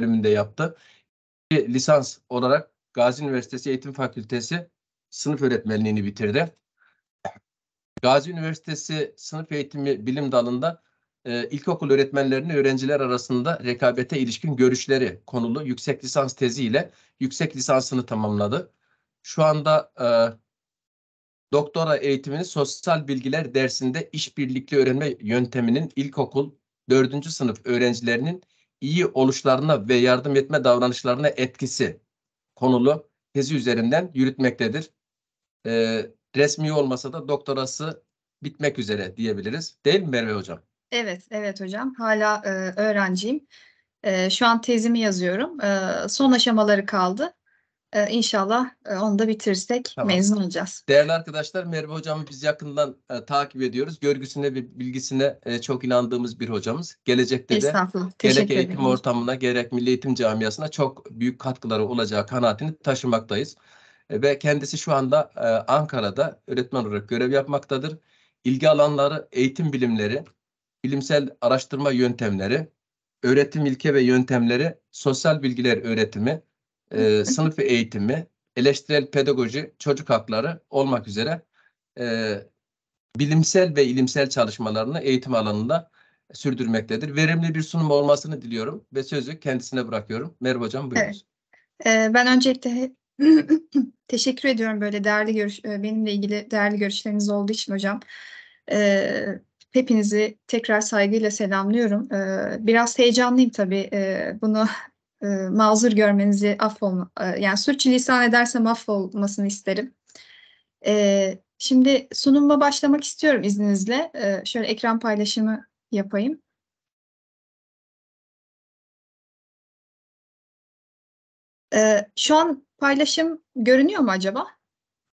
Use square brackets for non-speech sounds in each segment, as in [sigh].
bölümünde yaptı. Lisans olarak Gazi Üniversitesi Eğitim Fakültesi sınıf öğretmenliğini bitirdi. Gazi Üniversitesi Sınıf Eğitimi Bilim Dalı'nda e, ilkokul öğretmenlerinin öğrenciler arasında rekabete ilişkin görüşleri konulu yüksek lisans teziyle yüksek lisansını tamamladı. Şu anda e, doktora eğitimini sosyal bilgiler dersinde işbirlikli öğrenme yönteminin ilkokul 4. sınıf öğrencilerinin iyi oluşlarına ve yardım etme davranışlarına etkisi konulu tezi üzerinden yürütmektedir. E, resmi olmasa da doktorası bitmek üzere diyebiliriz. Değil mi Merve Hocam? Evet, evet hocam. Hala e, öğrenciyim. E, şu an tezimi yazıyorum. E, son aşamaları kaldı. Ee, inşallah e, onu da bitirirsek tamam. mezun olacağız. Değerli arkadaşlar Merve hocamı biz yakından e, takip ediyoruz. Görgüsüne ve bilgisine e, çok inandığımız bir hocamız. Gelecekte de gerek eğitim ortamına gerek milli eğitim camiasına çok büyük katkıları olacağı kanaatini taşımaktayız. E, ve kendisi şu anda e, Ankara'da öğretmen olarak görev yapmaktadır. İlgi alanları eğitim bilimleri, bilimsel araştırma yöntemleri, öğretim ilke ve yöntemleri, sosyal bilgiler öğretimi, e, sınıf eğitimi, eleştirel pedagoji, çocuk hakları olmak üzere e, bilimsel ve ilimsel çalışmalarını eğitim alanında sürdürmektedir. Verimli bir sunum olmasını diliyorum ve sözü kendisine bırakıyorum. Merhaba hocam buyurun. Evet. Ee, ben öncelikle [clears throat] teşekkür ediyorum böyle değerli görüş e, benimle ilgili değerli görüşleriniz olduğu için hocam. Ee, hepinizi tekrar saygıyla selamlıyorum. Ee, biraz heyecanlıyım tabii. Ee, bunu e, mazur görmenizi affol e, yani sürçülisan edersem affolmasını isterim. E, şimdi sunuma başlamak istiyorum izninizle. E, şöyle ekran paylaşımı yapayım. E, şu an paylaşım görünüyor mu acaba?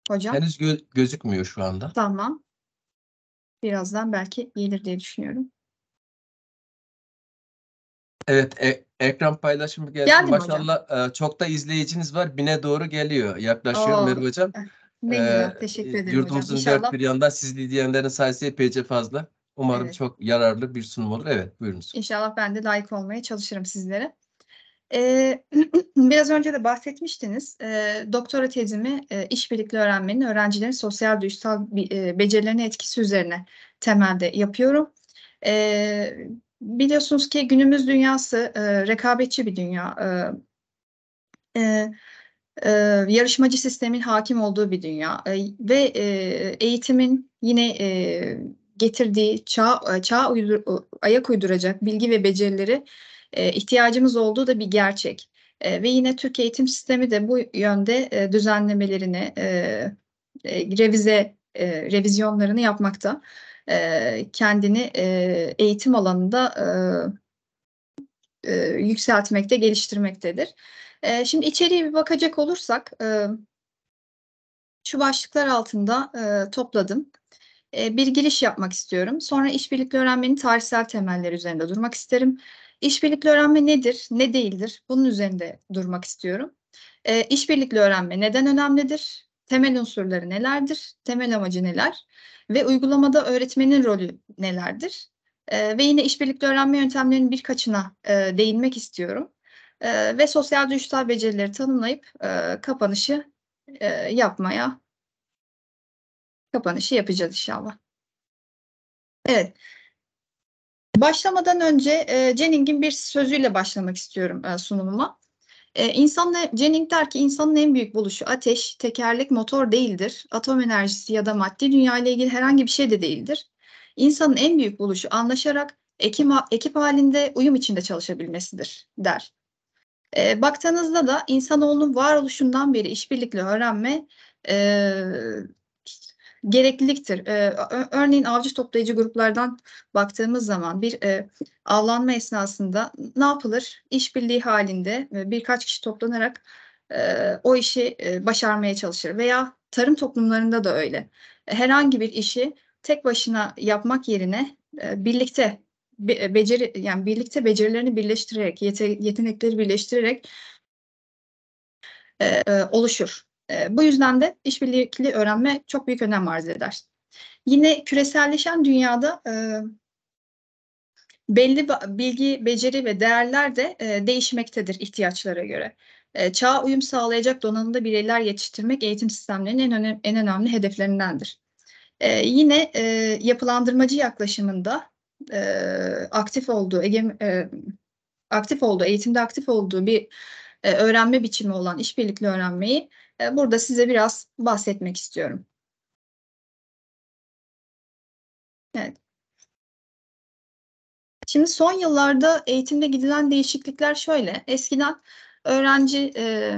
Hocam. Henüz gö gözükmüyor şu anda. Tamam. Birazdan belki gelir diye düşünüyorum. Evet, e Ekran paylaşımı geldi. Geldi Maşallah e, çok da izleyiciniz var. Bine doğru geliyor. Yaklaşıyor Oo. Merve Hocam. Eh, ne güzel. E, Teşekkür ederim Yurdumuzun hocam. dört bir yanından siz dinleyenlerin sayısı epeyce fazla. Umarım Evet. çok yararlı bir sunum olur. Evet buyurunuz. İnşallah ben de layık olmaya çalışırım sizlere. Ee, [clears throat] biraz önce de bahsetmiştiniz. Ee, doktora tezimi e, işbirlikli öğrenmenin öğrencilerin sosyal duygusal e, becerilerine etkisi üzerine temelde yapıyorum. Ee, biliyorsunuz ki günümüz dünyası e, rekabetçi bir dünya. E, e, e, yarışmacı sistemin hakim olduğu bir dünya e, ve e, eğitimin yine e, getirdiği çağ, e, çağ uydur, ayak uyduracak bilgi ve becerileri e, ihtiyacımız olduğu da bir gerçek. E, ve yine Türk eğitim sistemi de bu yönde e, düzenlemelerini, e, e, revize e, revizyonlarını yapmakta e, kendini e, eğitim alanında e, e, yükseltmekte, geliştirmektedir. E, şimdi içeriye bir bakacak olursak e, şu başlıklar altında e, topladım e, bir giriş yapmak istiyorum. Sonra işbirlikli öğrenmenin tarihsel temelleri üzerinde durmak isterim. İşbirlikli öğrenme nedir, ne değildir? Bunun üzerinde durmak istiyorum. E, işbirlikli öğrenme neden önemlidir? temel unsurları nelerdir, temel amacı neler ve uygulamada öğretmenin rolü nelerdir? E, ve yine işbirlikli öğrenme yöntemlerinin birkaçına e, değinmek istiyorum. E, ve sosyal dijital becerileri tanımlayıp e, kapanışı e, yapmaya kapanışı yapacağız inşallah. Evet. Başlamadan önce e, Jenning'in bir sözüyle başlamak istiyorum e, sunumuma. E, insan Jennings der ki insanın en büyük buluşu ateş, tekerlek, motor değildir. Atom enerjisi ya da maddi dünya ile ilgili herhangi bir şey de değildir. İnsanın en büyük buluşu anlaşarak ekip, ekip halinde uyum içinde çalışabilmesidir der. E, baktığınızda da insanoğlunun varoluşundan beri işbirlikle öğrenme e, gerekliliktir. Ee, örneğin avcı toplayıcı gruplardan baktığımız zaman bir e, avlanma esnasında ne yapılır? İşbirliği halinde e, birkaç kişi toplanarak e, o işi e, başarmaya çalışır veya tarım toplumlarında da öyle. Herhangi bir işi tek başına yapmak yerine birlikte beceri yani birlikte becerilerini birleştirerek, yetenekleri birleştirerek oluşur. Ee, bu yüzden de işbirlikli öğrenme çok büyük önem arz eder. Yine küreselleşen dünyada e, belli bilgi, beceri ve değerler de e, değişmektedir ihtiyaçlara göre. E, çağa uyum sağlayacak donanımda bireyler yetiştirmek eğitim sistemlerinin en, önem, en önemli hedeflerindendir. E, yine e, yapılandırmacı yaklaşımında e, aktif olduğu egem, e, aktif olduğu eğitimde aktif olduğu bir e, öğrenme biçimi olan işbirlikli öğrenmeyi ee, burada size biraz bahsetmek istiyorum. Evet. Şimdi son yıllarda eğitimde gidilen değişiklikler şöyle. Eskiden öğrenci e,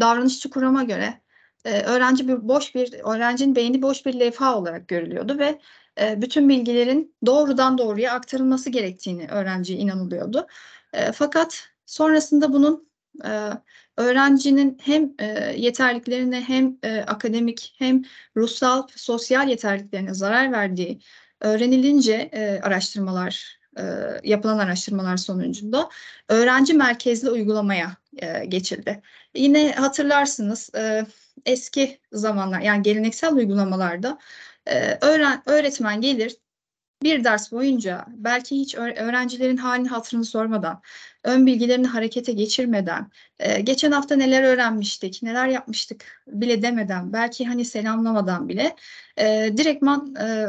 davranışçı kurama göre e, öğrenci bir boş bir öğrencinin beyni boş bir levha olarak görülüyordu ve e, bütün bilgilerin doğrudan doğruya aktarılması gerektiğini öğrenciye inanılıyordu. E, fakat sonrasında bunun e, öğrencinin hem e, yeterliklerine hem e, akademik hem ruhsal sosyal yeterliklerine zarar verdiği öğrenilince e, araştırmalar e, yapılan araştırmalar sonucunda öğrenci merkezli uygulamaya e, geçildi. Yine hatırlarsınız e, eski zamanlar yani geleneksel uygulamalarda e, öğren, öğretmen gelir bir ders boyunca belki hiç öğrencilerin halini hatırını sormadan, ön bilgilerini harekete geçirmeden, e, geçen hafta neler öğrenmiştik, neler yapmıştık bile demeden, belki hani selamlamadan bile e, direktman e,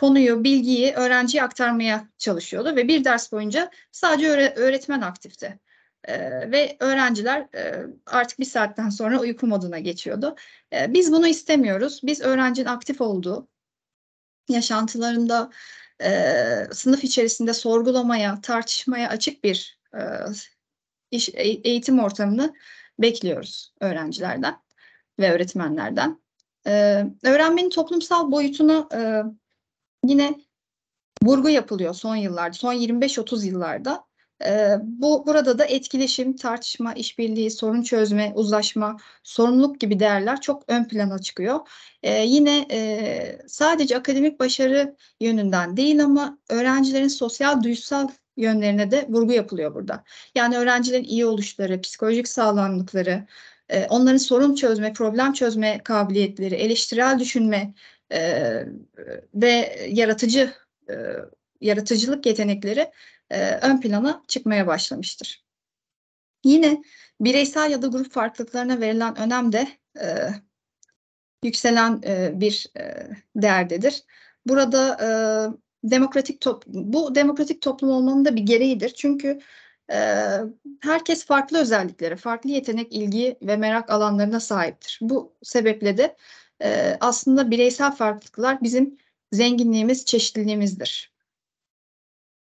konuyu, bilgiyi öğrenciye aktarmaya çalışıyordu ve bir ders boyunca sadece öğretmen aktifti. Ee, ve öğrenciler e, artık bir saatten sonra uyku moduna geçiyordu. Ee, biz bunu istemiyoruz. Biz öğrencinin aktif olduğu, yaşantılarında e, sınıf içerisinde sorgulamaya, tartışmaya açık bir e, iş, e, eğitim ortamını bekliyoruz öğrencilerden ve öğretmenlerden. E, öğrenmenin toplumsal boyutuna e, yine vurgu yapılıyor son yıllarda, son 25-30 yıllarda. Ee, bu burada da etkileşim, tartışma, işbirliği, sorun çözme, uzlaşma, sorumluluk gibi değerler çok ön plana çıkıyor. E, yine e, sadece akademik başarı yönünden değil ama öğrencilerin sosyal duysal yönlerine de vurgu yapılıyor burada. Yani öğrencilerin iyi oluşları, psikolojik sağlamlıkları, e, onların sorun çözme, problem çözme kabiliyetleri, eleştirel düşünme e, ve yaratıcı e, yaratıcılık yetenekleri e, ön plana çıkmaya başlamıştır. Yine bireysel ya da grup farklılıklarına verilen önem de e, yükselen e, bir e, değerdedir. Burada e, demokratik toplum, bu demokratik toplum olmanın da bir gereğidir. Çünkü e, herkes farklı özelliklere, farklı yetenek, ilgi ve merak alanlarına sahiptir. Bu sebeple de e, aslında bireysel farklılıklar bizim zenginliğimiz, çeşitliliğimizdir.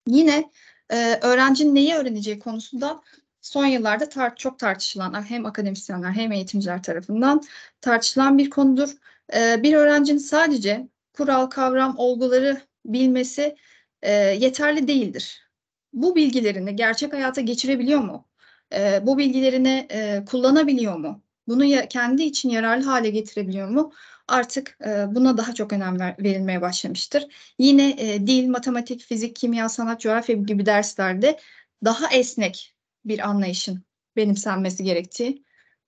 Yine e, öğrencinin neyi öğreneceği konusunda son yıllarda tar çok tartışılan ah, hem akademisyenler hem eğitimciler tarafından tartışılan bir konudur. E, bir öğrencinin sadece kural, kavram, olguları bilmesi e, yeterli değildir. Bu bilgilerini gerçek hayata geçirebiliyor mu? E, bu bilgilerini e, kullanabiliyor mu? Bunu ya, kendi için yararlı hale getirebiliyor mu? artık e, buna daha çok önem verilmeye başlamıştır. Yine e, dil, matematik, fizik, kimya, sanat, coğrafya gibi derslerde daha esnek bir anlayışın benimsenmesi gerektiği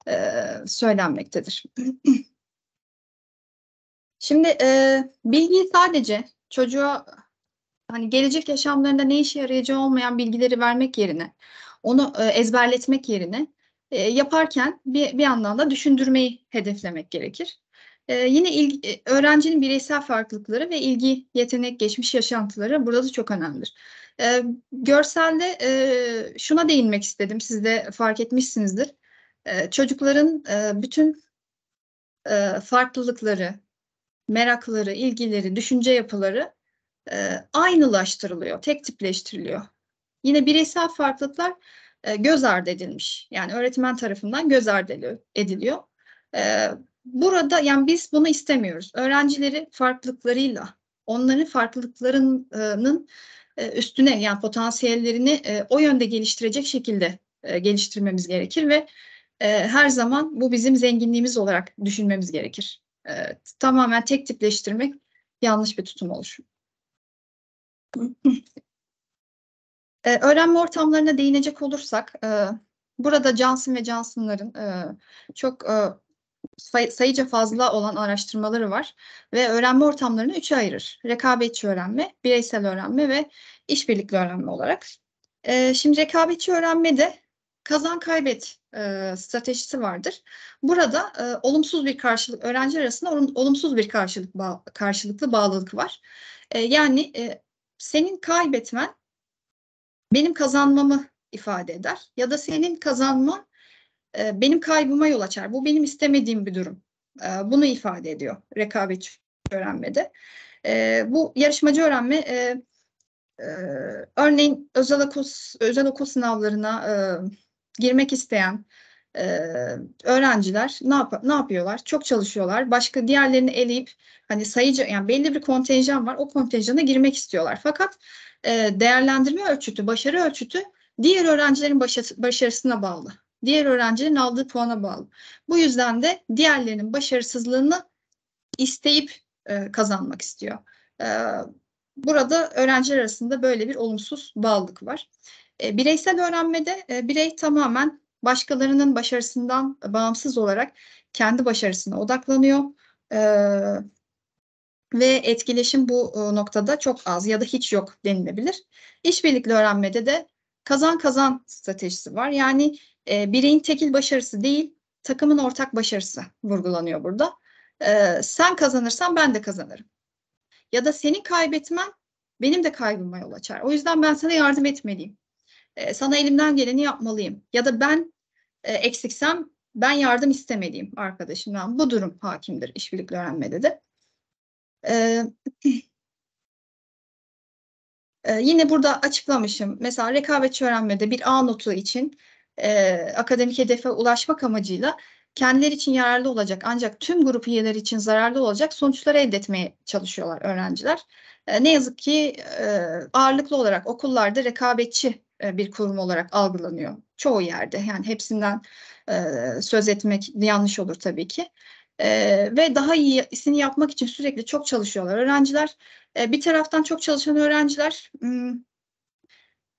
e, söylenmektedir. [clears throat] Şimdi bilgi sadece çocuğa hani gelecek yaşamlarında ne işe yarayacağı olmayan bilgileri vermek yerine, onu ezberletmek yerine yaparken bir, bir yandan da düşündürmeyi hedeflemek gerekir. Ee, yine ilgi, e, öğrencinin bireysel farklılıkları ve ilgi, yetenek, geçmiş yaşantıları burada da çok önemlidir. Ee, görselde e, şuna değinmek istedim, siz de fark etmişsinizdir. Ee, çocukların e, bütün e, farklılıkları, merakları, ilgileri, düşünce yapıları e, aynılaştırılıyor, tek tipleştiriliyor. Yine bireysel farklılıklar e, göz ardı edilmiş. Yani öğretmen tarafından göz ardı ediliyor. E, burada yani biz bunu istemiyoruz. Öğrencileri farklılıklarıyla, onların farklılıklarının e, üstüne yani potansiyellerini e, o yönde geliştirecek şekilde e, geliştirmemiz gerekir ve her zaman bu bizim zenginliğimiz olarak düşünmemiz gerekir. Tamamen tek tipleştirmek yanlış bir tutum olur. öğrenme ortamlarına değinecek olursak, burada Johnson ve Johnson'ların çok say, sayıca fazla olan araştırmaları var ve öğrenme ortamlarını üçe ayırır. Rekabetçi öğrenme, bireysel öğrenme ve işbirlikli öğrenme olarak. E, şimdi rekabetçi öğrenmede kazan kaybet e, stratejisi vardır. Burada e, olumsuz bir karşılık öğrenci arasında olumsuz bir karşılık bağ, karşılıklı bağlılık var. E, yani e, senin kaybetmen benim kazanmamı ifade eder ya da senin kazanman e, benim kaybıma yol açar. Bu benim istemediğim bir durum. E, bunu ifade ediyor rekabetçi öğrenmede. E, bu yarışmacı öğrenme örneğin özel okul, özel okul sınavlarına girmek isteyen öğrenciler ne, yap ne yapıyorlar? Çok çalışıyorlar. Başka diğerlerini eleyip hani sayıca yani belli bir kontenjan var. O kontenjana girmek istiyorlar. Fakat değerlendirme ölçütü, başarı ölçütü diğer öğrencilerin başarısına bağlı diğer öğrencinin aldığı puana bağlı. Bu yüzden de diğerlerinin başarısızlığını isteyip e, kazanmak istiyor. E, burada öğrenciler arasında böyle bir olumsuz bağlılık var. E, bireysel öğrenmede e, birey tamamen başkalarının başarısından bağımsız olarak kendi başarısına odaklanıyor. Ee, ve etkileşim bu e, noktada çok az ya da hiç yok denilebilir. İşbirlikli öğrenmede de kazan kazan stratejisi var. Yani e, bireyin tekil başarısı değil, takımın ortak başarısı vurgulanıyor burada. E, sen kazanırsan ben de kazanırım. Ya da seni kaybetmen benim de kaybıma yol açar. O yüzden ben sana yardım etmeliyim. E, sana elimden geleni yapmalıyım. Ya da ben e, eksiksem ben yardım istemeliyim arkadaşımdan. Bu durum hakimdir işbirlikli öğrenmede de. E, [clears throat] E, yine burada açıklamışım. Mesela rekabetçi öğrenmede bir A notu için e, akademik hedefe ulaşmak amacıyla kendileri için yararlı olacak ancak tüm grup üyeleri için zararlı olacak sonuçları elde etmeye çalışıyorlar öğrenciler. E, ne yazık ki e, ağırlıklı olarak okullarda rekabetçi e, bir kurum olarak algılanıyor çoğu yerde. Yani hepsinden e, söz etmek yanlış olur tabii ki. Ee, ve daha iyisini yapmak için sürekli çok çalışıyorlar öğrenciler. Ee, bir taraftan çok çalışan öğrenciler m-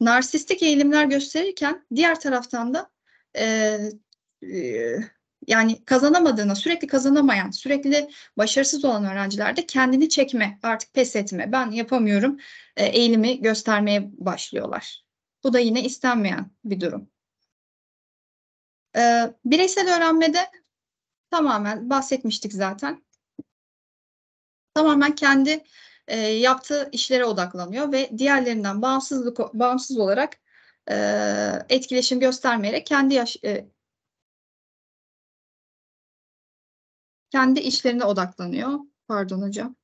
narsistik eğilimler gösterirken diğer taraftan da e, e, yani kazanamadığına, sürekli kazanamayan, sürekli başarısız olan öğrencilerde kendini çekme, artık pes etme, ben yapamıyorum e, eğilimi göstermeye başlıyorlar. Bu da yine istenmeyen bir durum. E, bireysel öğrenmede tamamen bahsetmiştik zaten. Tamamen kendi e, yaptığı işlere odaklanıyor ve diğerlerinden bağımsızlık bağımsız olarak e, etkileşim göstermeyerek kendi yaş, e, kendi işlerine odaklanıyor. Pardon hocam.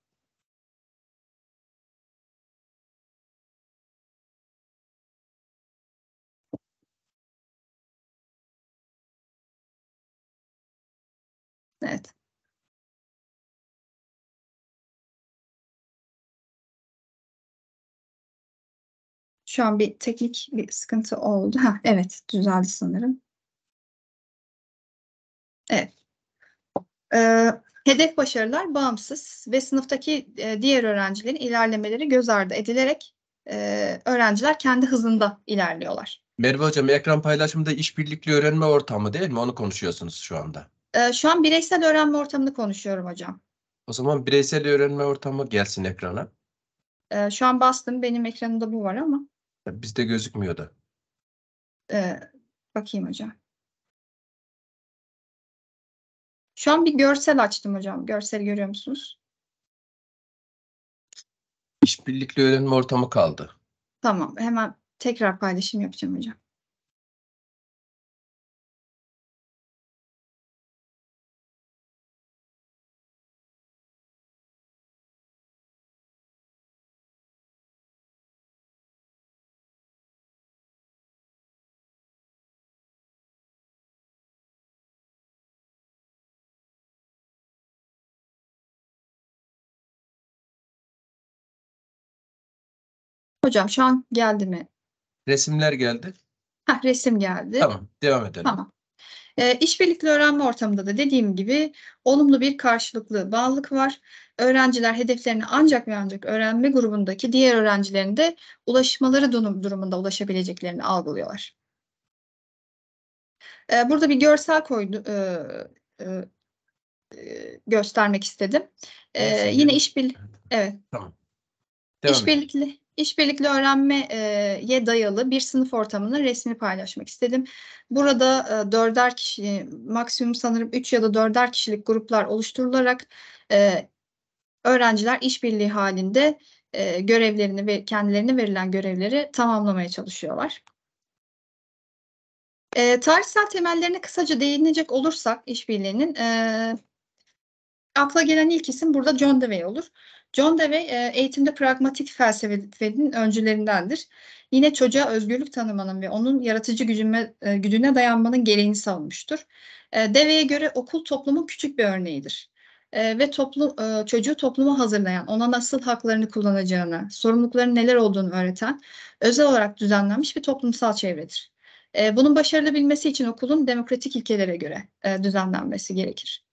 Evet. Şu an bir teknik bir sıkıntı oldu. Ha, evet düzeldi sanırım. Evet. Ee, hedef başarılar bağımsız ve sınıftaki e, diğer öğrencilerin ilerlemeleri göz ardı edilerek e, öğrenciler kendi hızında ilerliyorlar. Merve Hocam ekran paylaşımında işbirlikli öğrenme ortamı değil mi? Onu konuşuyorsunuz şu anda. Ee, şu an bireysel öğrenme ortamını konuşuyorum hocam. O zaman bireysel öğrenme ortamı gelsin ekrana. Ee, şu an bastım. Benim ekranımda bu var ama. Bizde gözükmüyor da. Ee, bakayım hocam. Şu an bir görsel açtım hocam. Görsel görüyor musunuz? İşbirlikli öğrenme ortamı kaldı. Tamam. Hemen tekrar paylaşım yapacağım hocam. Hocam şu an geldi mi? Resimler geldi. Heh, resim geldi. Tamam devam edelim. Tamam. E, ee, işbirlikli öğrenme ortamında da dediğim gibi olumlu bir karşılıklı bağlılık var. Öğrenciler hedeflerini ancak ve ancak öğrenme grubundaki diğer öğrencilerin de ulaşmaları durumunda ulaşabileceklerini algılıyorlar. E, burada bir görsel koydu, e, e, e göstermek istedim. Ee, yine işbirlik evet. Tamam. Devam işbirlikli İşbirlikli öğrenmeye dayalı bir sınıf ortamının resmini paylaşmak istedim. Burada e, dörder kişi, maksimum sanırım üç ya da dörder kişilik gruplar oluşturularak e, öğrenciler işbirliği halinde e, görevlerini ve kendilerine verilen görevleri tamamlamaya çalışıyorlar. E, tarihsel temellerine kısaca değinecek olursak işbirliğinin e, akla gelen ilk isim burada John Dewey olur. John Dewey e, eğitimde pragmatik felsefenin öncülerindendir. Yine çocuğa özgürlük tanımanın ve onun yaratıcı gücüme, e, güdüne dayanmanın gereğini savunmuştur. E, Dewey'e göre okul toplumun küçük bir örneğidir e, ve toplu, e, çocuğu topluma hazırlayan, ona nasıl haklarını kullanacağını, sorumlulukların neler olduğunu öğreten özel olarak düzenlenmiş bir toplumsal çevredir. E, bunun başarılı bilmesi için okulun demokratik ilkelere göre e, düzenlenmesi gerekir.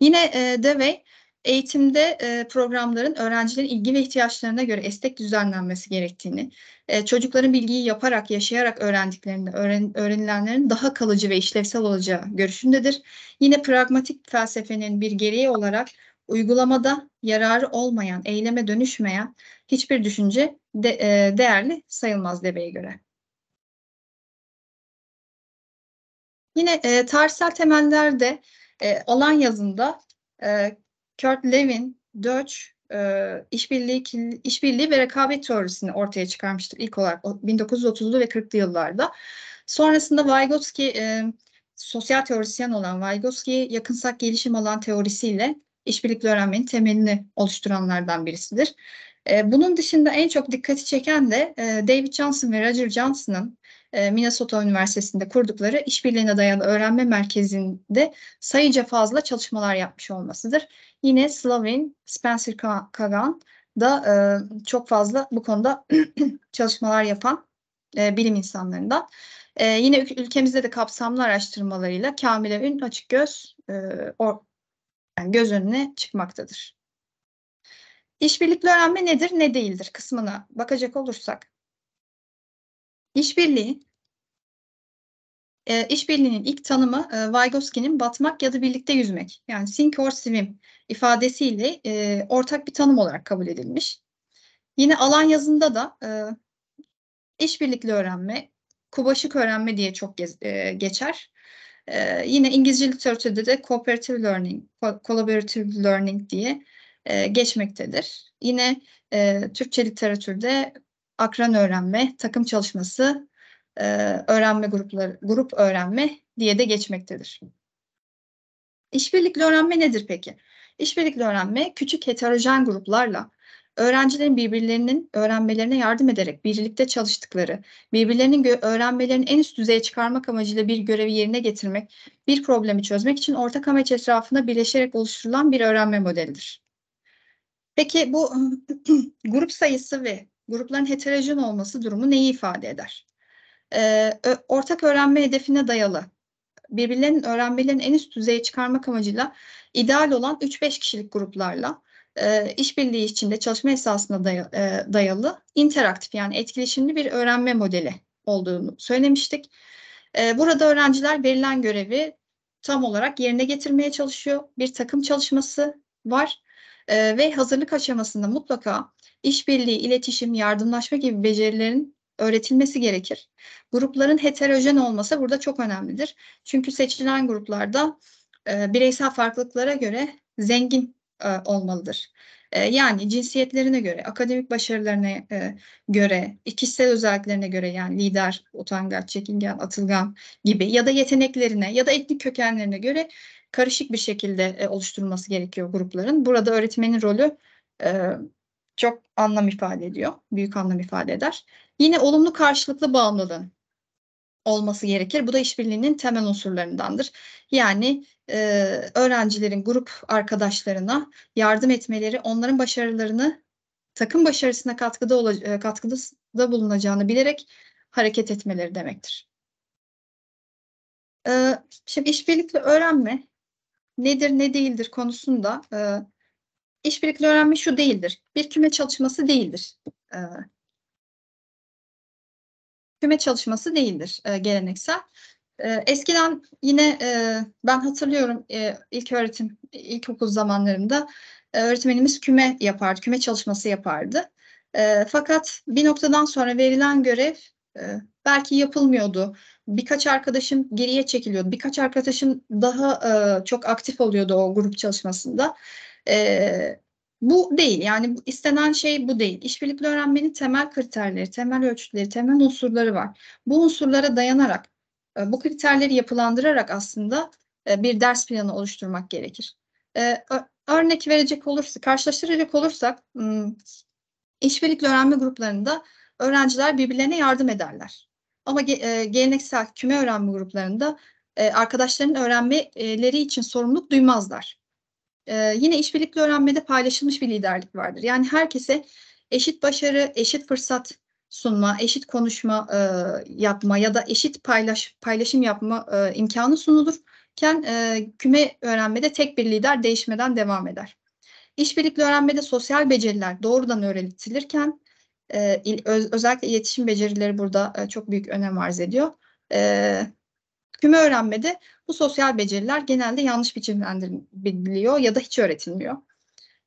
Yine e, Dewey, eğitimde e, programların öğrencilerin ilgi ve ihtiyaçlarına göre estek düzenlenmesi gerektiğini, e, çocukların bilgiyi yaparak, yaşayarak öğrendiklerini, öğren, öğrenilenlerin daha kalıcı ve işlevsel olacağı görüşündedir. Yine pragmatik felsefenin bir gereği olarak uygulamada yararı olmayan, eyleme dönüşmeyen hiçbir düşünce de, e, değerli sayılmaz Debe'ye göre. Yine e, tarihsel temellerde e, alan yazında e, Kurt Levin, Deutsch e, işbirliği, işbirliği ve rekabet teorisini ortaya çıkarmıştır ilk olarak 1930'lu ve 40'lı yıllarda. Sonrasında Vygotsky, e, sosyal teorisyen olan Vygotsky, yakınsak gelişim alan teorisiyle işbirlikli öğrenmenin temelini oluşturanlardan birisidir. E, bunun dışında en çok dikkati çeken de e, David Johnson ve Roger Johnson'ın e, Minnesota Üniversitesi'nde kurdukları işbirliğine dayalı öğrenme merkezinde sayıca fazla çalışmalar yapmış olmasıdır. Yine Slavin, Spencer Kagan da e, çok fazla bu konuda [clears throat] çalışmalar yapan e, bilim insanlarından. E, yine ülkemizde de kapsamlı araştırmalarıyla Kamile Ün açık göz e, or, yani göz önüne çıkmaktadır. İşbirlikli öğrenme nedir ne değildir kısmına bakacak olursak. İşbirliği e, işbirliğinin ilk tanımı e, Vygotsky'nin batmak ya da birlikte yüzmek yani sink or swim ifadesiyle e, ortak bir tanım olarak kabul edilmiş. Yine alan yazında da e, işbirlikli öğrenme, kubaşık öğrenme diye çok gez, e, geçer. E, yine İngilizce literatürde de cooperative learning, collaborative learning diye e, geçmektedir. Yine e, Türkçe literatürde akran öğrenme, takım çalışması, e, öğrenme grupları, grup öğrenme diye de geçmektedir. İşbirlikli öğrenme nedir peki? İşbirlikli öğrenme küçük heterojen gruplarla öğrencilerin birbirlerinin öğrenmelerine yardım ederek birlikte çalıştıkları, birbirlerinin öğrenmelerini en üst düzeye çıkarmak amacıyla bir görevi yerine getirmek, bir problemi çözmek için ortak amaç etrafında birleşerek oluşturulan bir öğrenme modelidir. Peki bu [clears throat] grup sayısı ve grupların heterojen olması durumu neyi ifade eder? Ee, ortak öğrenme hedefine dayalı birbirlerinin öğrenmelerini en üst düzeye çıkarmak amacıyla ideal olan 3-5 kişilik gruplarla e, işbirliği içinde çalışma esasına e, dayalı interaktif yani etkileşimli bir öğrenme modeli olduğunu söylemiştik. E, burada öğrenciler verilen görevi tam olarak yerine getirmeye çalışıyor. Bir takım çalışması var e, ve hazırlık aşamasında mutlaka işbirliği, iletişim, yardımlaşma gibi becerilerin öğretilmesi gerekir. Grupların heterojen olması burada çok önemlidir. Çünkü seçilen gruplarda e, bireysel farklılıklara göre zengin e, olmalıdır. E, yani cinsiyetlerine göre, akademik başarılarına e, göre, kişisel özelliklerine göre yani lider, utangaç, çekingen, atılgan gibi ya da yeteneklerine ya da etnik kökenlerine göre karışık bir şekilde e, oluşturulması gerekiyor grupların. Burada öğretmenin rolü e, çok anlam ifade ediyor. Büyük anlam ifade eder. Yine olumlu karşılıklı bağımlılığın olması gerekir. Bu da işbirliğinin temel unsurlarındandır. Yani e, öğrencilerin grup arkadaşlarına yardım etmeleri, onların başarılarını takım başarısına katkıda ola, e, katkıda bulunacağını bilerek hareket etmeleri demektir. E, şimdi işbirlikle öğrenme nedir ne değildir konusunda e, İşbirlikli öğrenme şu değildir. Bir küme çalışması değildir. E, küme çalışması değildir e, geleneksel. E, eskiden yine e, ben hatırlıyorum e, ilk öğretim, ilkokul zamanlarımda e, öğretmenimiz küme yapardı, küme çalışması yapardı. E, fakat bir noktadan sonra verilen görev e, belki yapılmıyordu. Birkaç arkadaşım geriye çekiliyordu. Birkaç arkadaşım daha e, çok aktif oluyordu o grup çalışmasında. E, bu değil yani istenen şey bu değil. İşbirlikli öğrenmenin temel kriterleri, temel ölçütleri, temel unsurları var. Bu unsurlara dayanarak, bu kriterleri yapılandırarak aslında bir ders planı oluşturmak gerekir. Örnek verecek olursak, karşılaştıracak olursak işbirlikli öğrenme gruplarında öğrenciler birbirlerine yardım ederler. Ama geleneksel küme öğrenme gruplarında arkadaşlarının öğrenmeleri için sorumluluk duymazlar. Ee, yine işbirlikli öğrenmede paylaşılmış bir liderlik vardır. Yani herkese eşit başarı, eşit fırsat sunma, eşit konuşma e, yapma ya da eşit paylaş paylaşım yapma e, imkanı sunulurken e, küme öğrenmede tek bir lider değişmeden devam eder. İşbirlikli öğrenmede sosyal beceriler doğrudan öğretilirken e, özellikle iletişim becerileri burada e, çok büyük önem arz ediyor. E, küme öğrenmede bu sosyal beceriler genelde yanlış biçimlendiriliyor ya da hiç öğretilmiyor.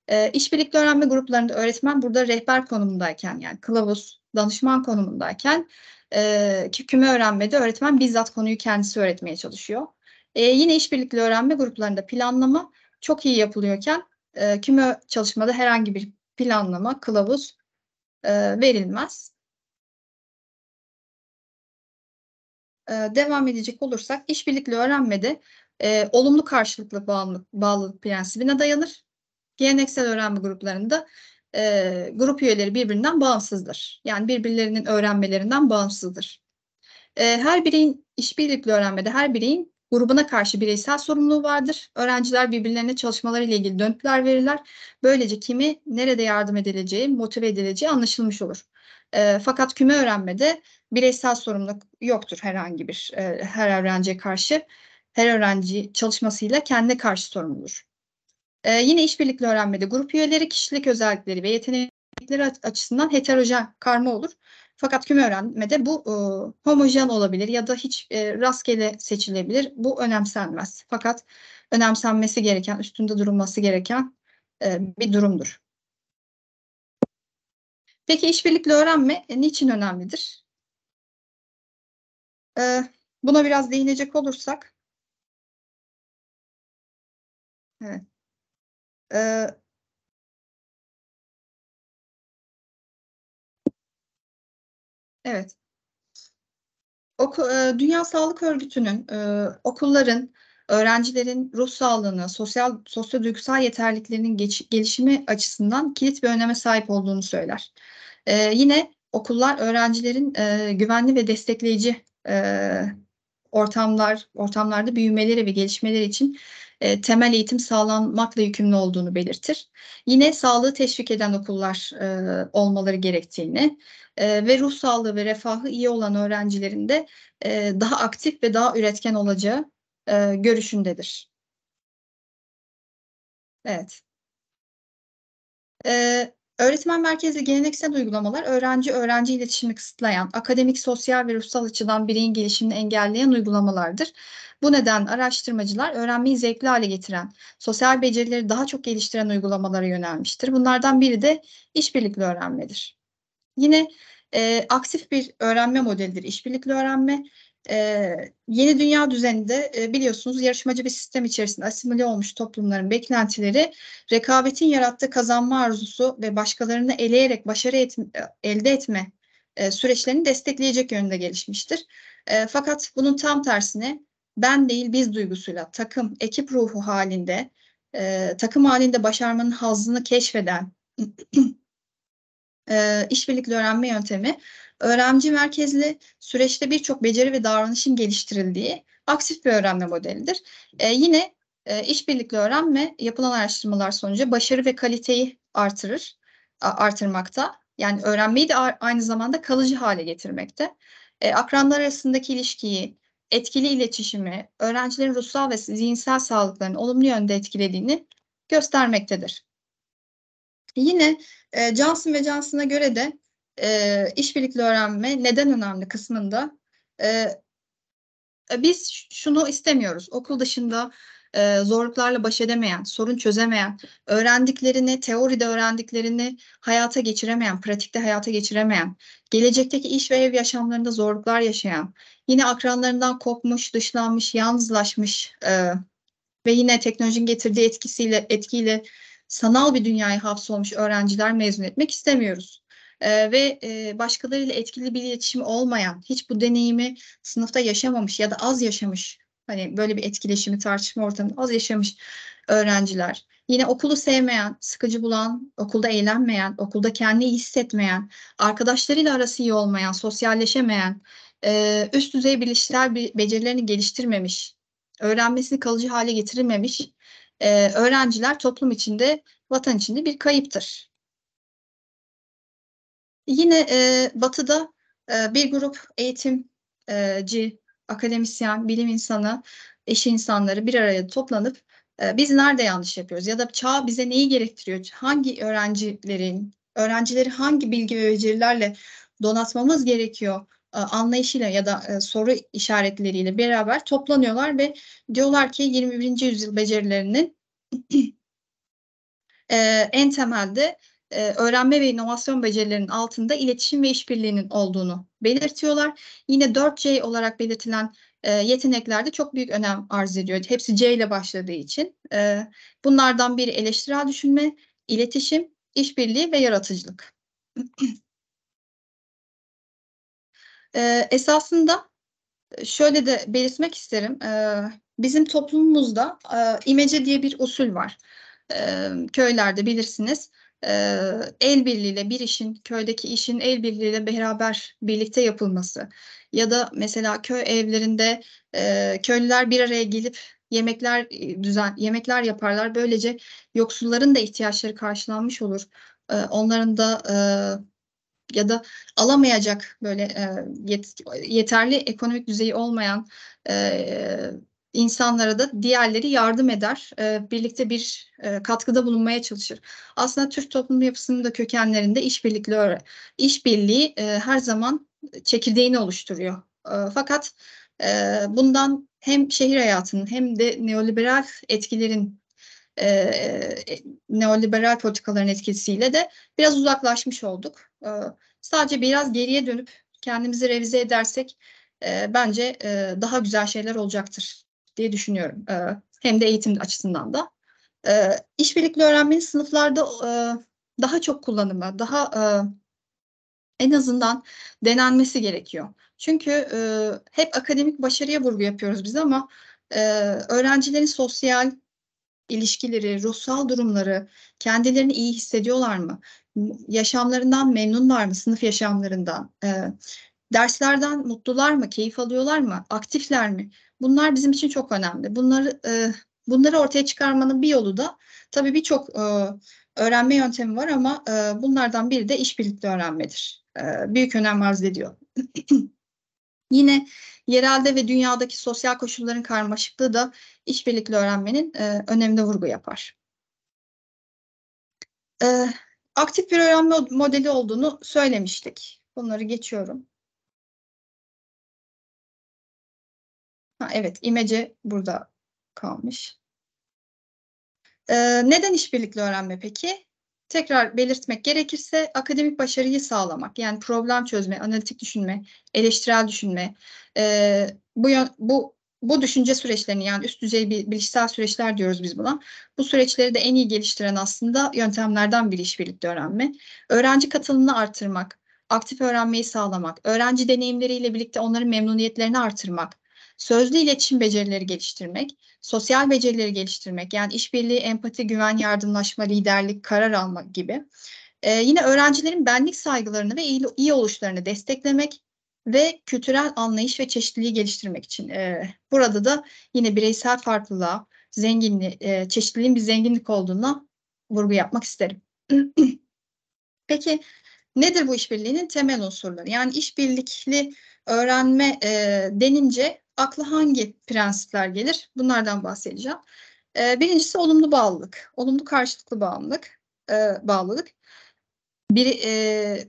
E, ee, işbirlikli öğrenme gruplarında öğretmen burada rehber konumundayken yani kılavuz, danışman konumundayken e, küme öğrenmede öğretmen bizzat konuyu kendisi öğretmeye çalışıyor. E, yine işbirlikli öğrenme gruplarında planlama çok iyi yapılıyorken e, küme çalışmada herhangi bir planlama, kılavuz e, verilmez. e, devam edecek olursak işbirlikli öğrenmede e, olumlu karşılıklı bağımlılık, bağlılık prensibine dayanır. Geleneksel öğrenme gruplarında e, grup üyeleri birbirinden bağımsızdır. Yani birbirlerinin öğrenmelerinden bağımsızdır. E, her bireyin işbirlikli öğrenmede her bireyin grubuna karşı bireysel sorumluluğu vardır. Öğrenciler birbirlerine çalışmaları ile ilgili dönütler verirler. Böylece kimi nerede yardım edileceği, motive edileceği anlaşılmış olur. E, fakat küme öğrenmede bireysel sorumluluk yoktur herhangi bir e, her öğrenciye karşı. Her öğrenci çalışmasıyla kendi karşı sorumludur. E, yine işbirlikli öğrenmede grup üyeleri kişilik özellikleri ve yetenekleri açısından heterojen karma olur. Fakat küme öğrenmede bu e, homojen olabilir ya da hiç e, rastgele seçilebilir. Bu önemsenmez. Fakat önemsenmesi gereken, üstünde durulması gereken e, bir durumdur. Peki işbirlikli öğrenme e, niçin önemlidir? E, buna biraz değinecek olursak. Evet. E, Evet. Oku, e, Dünya Sağlık Örgütü'nün e, okulların, öğrencilerin ruh sağlığını, sosyal sosyo-duygusal yeterliklerinin geç, gelişimi açısından kilit bir öneme sahip olduğunu söyler. E, yine okullar öğrencilerin e, güvenli ve destekleyici e, ortamlar ortamlarda büyümeleri ve gelişmeleri için e, temel eğitim sağlanmakla yükümlü olduğunu belirtir. Yine sağlığı teşvik eden okullar e, olmaları gerektiğini e, ve ruh sağlığı ve refahı iyi olan öğrencilerin de e, daha aktif ve daha üretken olacağı e, görüşündedir. Evet. E, Öğretmen merkezli geleneksel uygulamalar öğrenci-öğrenci iletişimi kısıtlayan, akademik, sosyal ve ruhsal açıdan bireyin gelişimini engelleyen uygulamalardır. Bu nedenle araştırmacılar öğrenmeyi zevkli hale getiren, sosyal becerileri daha çok geliştiren uygulamalara yönelmiştir. Bunlardan biri de işbirlikli öğrenmedir. Yine e, aksif bir öğrenme modelidir işbirlikli öğrenme. E, yeni dünya düzeninde e, biliyorsunuz yarışmacı bir sistem içerisinde asimile olmuş toplumların beklentileri rekabetin yarattığı kazanma arzusu ve başkalarını eleyerek başarı et, e, elde etme e, süreçlerini destekleyecek yönde gelişmiştir. E, fakat bunun tam tersine ben değil biz duygusuyla takım, ekip ruhu halinde, e, takım halinde başarmanın hazzını keşfeden [clears throat] e, işbirlikli öğrenme yöntemi öğrenci merkezli süreçte birçok beceri ve davranışın geliştirildiği aktif bir öğrenme modelidir. E, yine e, işbirlikli öğrenme yapılan araştırmalar sonucu başarı ve kaliteyi artırır, artırmakta. Yani öğrenmeyi de aynı zamanda kalıcı hale getirmekte. E, akranlar arasındaki ilişkiyi, etkili iletişimi, öğrencilerin ruhsal ve zihinsel sağlıklarını olumlu yönde etkilediğini göstermektedir. Yine e, Johnson ve Johnson'a göre de e, işbirlikli öğrenme neden önemli kısmında e, e biz şunu istemiyoruz. Okul dışında e, zorluklarla baş edemeyen, sorun çözemeyen, öğrendiklerini, teoride öğrendiklerini hayata geçiremeyen, pratikte hayata geçiremeyen, gelecekteki iş ve ev yaşamlarında zorluklar yaşayan, yine akranlarından kopmuş, dışlanmış, yalnızlaşmış e, ve yine teknolojinin getirdiği etkisiyle etkiyle sanal bir dünyaya hapsolmuş öğrenciler mezun etmek istemiyoruz. Ee, ve e, başkalarıyla etkili bir iletişim olmayan, hiç bu deneyimi sınıfta yaşamamış ya da az yaşamış, hani böyle bir etkileşimi tartışma ortamında az yaşamış öğrenciler, yine okulu sevmeyen, sıkıcı bulan, okulda eğlenmeyen, okulda kendini hissetmeyen, arkadaşlarıyla arası iyi olmayan, sosyalleşemeyen, e, üst düzey bilişsel becerilerini geliştirmemiş, öğrenmesini kalıcı hale getirilmemiş e, öğrenciler toplum içinde, vatan içinde bir kayıptır. Yine e, batıda e, bir grup eğitimci, akademisyen, bilim insanı, eş insanları bir araya toplanıp e, biz nerede yanlış yapıyoruz ya da çağ bize neyi gerektiriyor? Hangi öğrencilerin, öğrencileri hangi bilgi ve becerilerle donatmamız gerekiyor? E, anlayışıyla ya da e, soru işaretleriyle beraber toplanıyorlar ve diyorlar ki 21. yüzyıl becerilerinin [clears throat] e, en temelde e, öğrenme ve inovasyon becerilerinin altında iletişim ve işbirliğinin olduğunu belirtiyorlar. Yine 4C olarak belirtilen e, yeteneklerde çok büyük önem arz ediyor. Hepsi C ile başladığı için. E, bunlardan biri eleştirel düşünme, iletişim, işbirliği ve yaratıcılık. esasında şöyle de belirtmek isterim. bizim toplumumuzda e, imece diye bir usul var. köylerde bilirsiniz e, el birliğiyle bir işin, köydeki işin el birliğiyle beraber birlikte yapılması ya da mesela köy evlerinde e, köylüler bir araya gelip yemekler e, düzen yemekler yaparlar. Böylece yoksulların da ihtiyaçları karşılanmış olur. onların da ya da alamayacak böyle yeterli ekonomik düzeyi olmayan insanlara da diğerleri yardım eder. E, birlikte bir e, katkıda bulunmaya çalışır. Aslında Türk toplum yapısının da kökenlerinde işbirlikli işbirliği e, her zaman çekirdeğini oluşturuyor. E, fakat bundan hem şehir hayatının hem de neoliberal etkilerin neoliberal politikaların etkisiyle de biraz uzaklaşmış olduk. sadece biraz geriye dönüp kendimizi revize edersek bence daha güzel şeyler olacaktır diye düşünüyorum. E, hem de eğitim açısından da. E, ee, işbirlikli öğrenmenin sınıflarda e, daha çok kullanımı, daha e, en azından denenmesi gerekiyor. Çünkü e, hep akademik başarıya vurgu yapıyoruz biz ama e, öğrencilerin sosyal ilişkileri, ruhsal durumları, kendilerini iyi hissediyorlar mı? Yaşamlarından memnunlar mı? Sınıf yaşamlarından? E, derslerden mutlular mı? Keyif alıyorlar mı? Aktifler mi? Bunlar bizim için çok önemli. Bunları e, bunları ortaya çıkarmanın bir yolu da tabii birçok e, öğrenme yöntemi var ama e, bunlardan biri de işbirlikli öğrenmedir. E, büyük önem arz ediyor. [clears throat] Yine yerelde ve dünyadaki sosyal koşulların karmaşıklığı da işbirlikli öğrenmenin e, önemli vurgu yapar. E, aktif bir öğrenme modeli olduğunu söylemiştik. Bunları geçiyorum. Ha, evet, imece burada kalmış. Ee, neden işbirlikli öğrenme peki? Tekrar belirtmek gerekirse akademik başarıyı sağlamak, yani problem çözme, analitik düşünme, eleştirel düşünme, e, bu, bu bu düşünce süreçlerini yani üst düzey bir bilişsel süreçler diyoruz biz buna. Bu süreçleri de en iyi geliştiren aslında yöntemlerden biri işbirlikli öğrenme. Öğrenci katılımını artırmak, aktif öğrenmeyi sağlamak, öğrenci deneyimleriyle birlikte onların memnuniyetlerini artırmak, sözlü iletişim becerileri geliştirmek, sosyal becerileri geliştirmek yani işbirliği, empati, güven, yardımlaşma, liderlik, karar alma gibi. Ee, yine öğrencilerin benlik saygılarını ve iyi, iyi oluşlarını desteklemek ve kültürel anlayış ve çeşitliliği geliştirmek için. Ee, burada da yine bireysel farklılığa, zenginli, e, çeşitliliğin bir zenginlik olduğuna vurgu yapmak isterim. [clears throat] Peki nedir bu işbirliğinin temel unsurları? Yani işbirlikli öğrenme e, denince akla hangi prensipler gelir? Bunlardan bahsedeceğim. E, birincisi olumlu bağlılık, olumlu karşılıklı bağımlılık, e, bağlılık. Bir, e,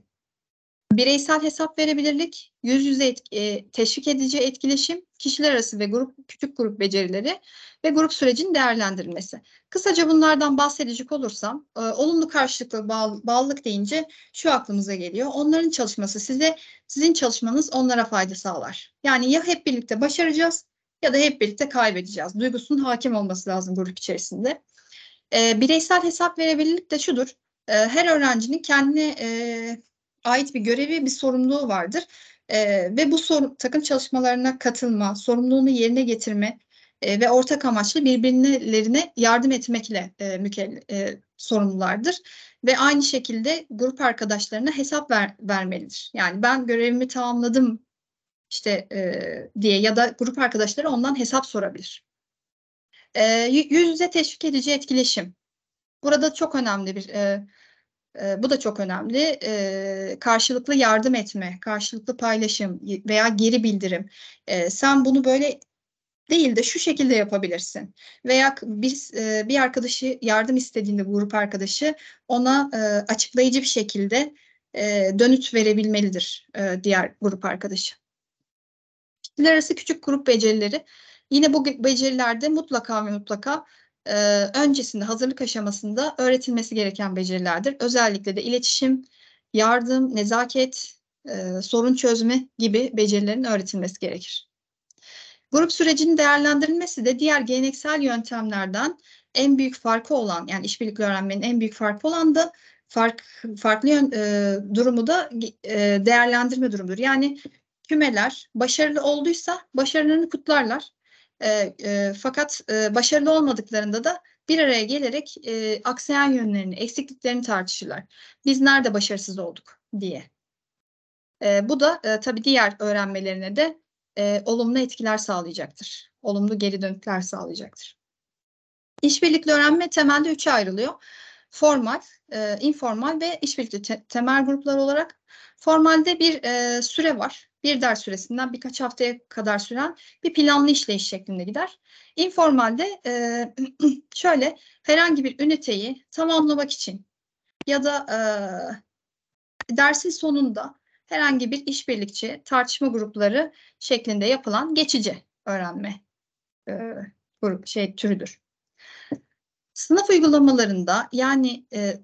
Bireysel hesap verebilirlik, yüz yüze etki, e, teşvik edici etkileşim, kişiler arası ve grup küçük grup becerileri ve grup sürecin değerlendirilmesi. Kısaca bunlardan bahsedecek olursam, e, olumlu karşılıklı bağ, bağlılık deyince şu aklımıza geliyor. Onların çalışması size, sizin çalışmanız onlara fayda sağlar. Yani ya hep birlikte başaracağız ya da hep birlikte kaybedeceğiz. Duygusun hakim olması lazım grup içerisinde. E, bireysel hesap verebilirlik de şudur. E, her öğrencinin kendine e, ait bir görevi, bir sorumluluğu vardır. E, ve bu sor, takım çalışmalarına katılma, sorumluluğunu yerine getirme e, ve ortak amaçlı birbirlerine yardım etmekle e, mükelle, e, sorumlulardır. Ve aynı şekilde grup arkadaşlarına hesap ver, vermelidir. Yani ben görevimi tamamladım işte e, diye ya da grup arkadaşları ondan hesap sorabilir. E, yüz yüze teşvik edici etkileşim. Burada çok önemli bir e, e, bu da çok önemli. E, karşılıklı yardım etme, karşılıklı paylaşım veya geri bildirim. E, sen bunu böyle değil de şu şekilde yapabilirsin. Veya bir e, bir arkadaşı yardım istediğinde grup arkadaşı ona e, açıklayıcı bir şekilde e, dönüt verebilmelidir e, diğer grup arkadaşı. Kitle arası küçük grup becerileri. Yine bu becerilerde mutlaka ve mutlaka e, öncesinde hazırlık aşamasında öğretilmesi gereken becerilerdir. Özellikle de iletişim, yardım, nezaket, e, sorun çözme gibi becerilerin öğretilmesi gerekir. Grup sürecinin değerlendirilmesi de diğer geleneksel yöntemlerden en büyük farkı olan yani işbirlikli öğrenmenin en büyük farkı olan da fark, farklı yön, e, durumu da e, değerlendirme durumudur. Yani kümeler başarılı olduysa başarılarını kutlarlar. E, e, fakat e, başarılı olmadıklarında da bir araya gelerek e, aksayan yönlerini, eksikliklerini tartışırlar. Biz nerede başarısız olduk diye. E, bu da e, tabii diğer öğrenmelerine de e, olumlu etkiler sağlayacaktır. Olumlu geri dönükler sağlayacaktır. İşbirlikli öğrenme temelde üçe ayrılıyor. Formal, e, informal ve işbirlikli te temel gruplar olarak. Formalde bir e, süre var bir ders süresinden birkaç haftaya kadar süren bir planlı işleyiş şeklinde gider. Informalde e, [clears throat] şöyle herhangi bir üniteyi tamamlamak için ya da e, dersin sonunda herhangi bir işbirlikçi tartışma grupları şeklinde yapılan geçici öğrenme e, grup şey türüdür. Sınıf uygulamalarında yani e,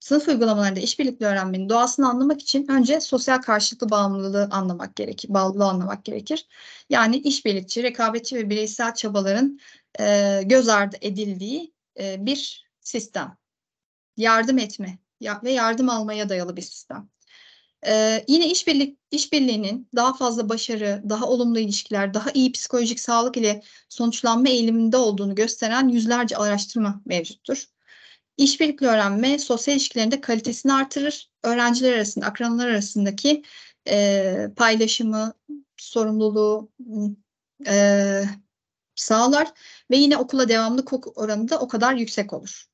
sınıf uygulamalarında işbirlikli öğrenmenin doğasını anlamak için önce sosyal karşılıklı bağımlılığı anlamak gerekir, bağlılığı anlamak gerekir. Yani işbirlikçi, rekabetçi ve bireysel çabaların e, göz ardı edildiği e, bir sistem. Yardım etme ve yardım almaya dayalı bir sistem. Ee, yine işbirlik işbirliğinin daha fazla başarı, daha olumlu ilişkiler, daha iyi psikolojik sağlık ile sonuçlanma eğiliminde olduğunu gösteren yüzlerce araştırma mevcuttur. İşbirlikli öğrenme sosyal ilişkilerinde kalitesini artırır. Öğrenciler arasında, akranlar arasındaki e, paylaşımı, sorumluluğu ıı, e, sağlar ve yine okula devamlı kok oranı da o kadar yüksek olur.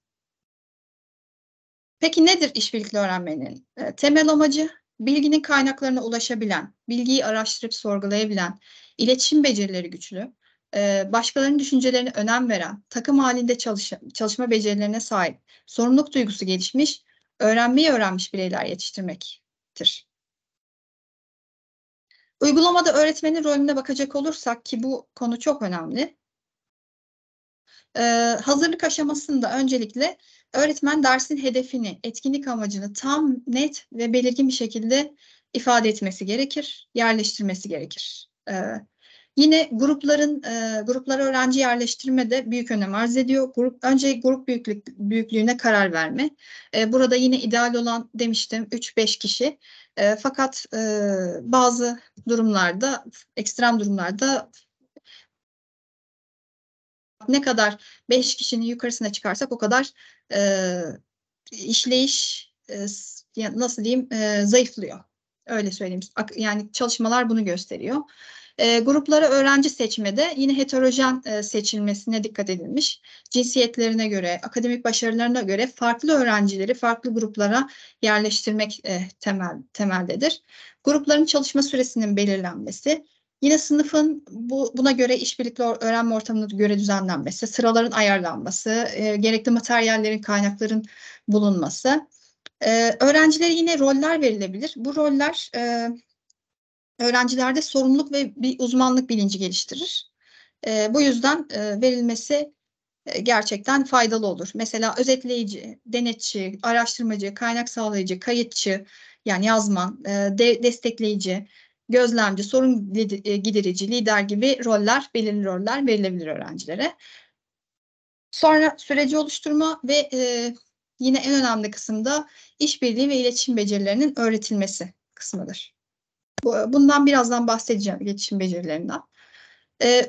Peki nedir işbirlikli öğrenmenin e, temel amacı? Bilginin kaynaklarına ulaşabilen, bilgiyi araştırıp sorgulayabilen, iletişim becerileri güçlü, e, başkalarının düşüncelerine önem veren, takım halinde çalış çalışma becerilerine sahip, sorumluluk duygusu gelişmiş, öğrenmeyi öğrenmiş bireyler yetiştirmektir. Uygulamada öğretmenin rolüne bakacak olursak ki bu konu çok önemli. Ee, hazırlık aşamasında öncelikle öğretmen dersin hedefini, etkinlik amacını tam net ve belirgin bir şekilde ifade etmesi gerekir, yerleştirmesi gerekir. Ee, Yine grupların e, gruplara öğrenci yerleştirme de büyük önem arz ediyor. Grup önce grup büyüklük büyüklüğüne karar verme. E, burada yine ideal olan demiştim 3-5 kişi. E, fakat e, bazı durumlarda ekstrem durumlarda ne kadar 5 kişinin yukarısına çıkarsak o kadar e, işleyiş e, nasıl diyeyim e, zayıflıyor. Öyle söyleyeyim. Yani çalışmalar bunu gösteriyor. E, gruplara öğrenci seçmede yine heterojen e, seçilmesine dikkat edilmiş. Cinsiyetlerine göre, akademik başarılarına göre farklı öğrencileri farklı gruplara yerleştirmek e, temel temeldedir. Grupların çalışma süresinin belirlenmesi, Yine sınıfın bu, buna göre işbirlikli öğrenme ortamına göre düzenlenmesi, sıraların ayarlanması, e, gerekli materyallerin, kaynakların bulunması. E, öğrencilere yine roller verilebilir. Bu roller e, öğrencilerde sorumluluk ve bir uzmanlık bilinci geliştirir. E, bu yüzden e, verilmesi e, gerçekten faydalı olur. Mesela özetleyici, denetçi, araştırmacı, kaynak sağlayıcı, kayıtçı yani yazman, e, de, destekleyici, gözlemci, sorun e, giderici, lider gibi roller, belirli roller verilebilir öğrencilere. Sonra süreci oluşturma ve e, yine en önemli kısımda işbirliği ve iletişim becerilerinin öğretilmesi kısmıdır. Bundan birazdan bahsedeceğim iletişim becerilerinden. Ee,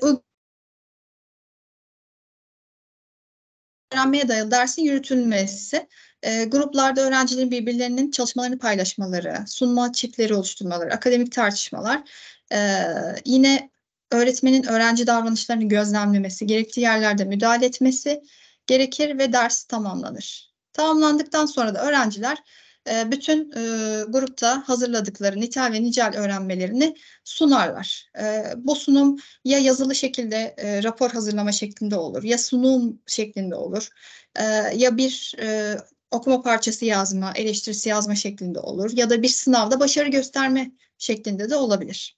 öğrenmeye dayalı dersin yürütülmesi, e, gruplarda öğrencilerin birbirlerinin çalışmalarını paylaşmaları, sunma çiftleri oluşturmaları, akademik tartışmalar, e, yine öğretmenin öğrenci davranışlarını gözlemlemesi, gerektiği yerlerde müdahale etmesi gerekir ve ders tamamlanır. Tamamlandıktan sonra da öğrenciler e, bütün e, grupta hazırladıkları nitel ve nicel öğrenmelerini sunarlar. E, bu sunum ya yazılı şekilde rapor hazırlama şeklinde olur ya sunum şeklinde olur ya bir okuma parçası yazma, eleştirisi yazma şeklinde olur ya da bir sınavda başarı gösterme şeklinde de olabilir.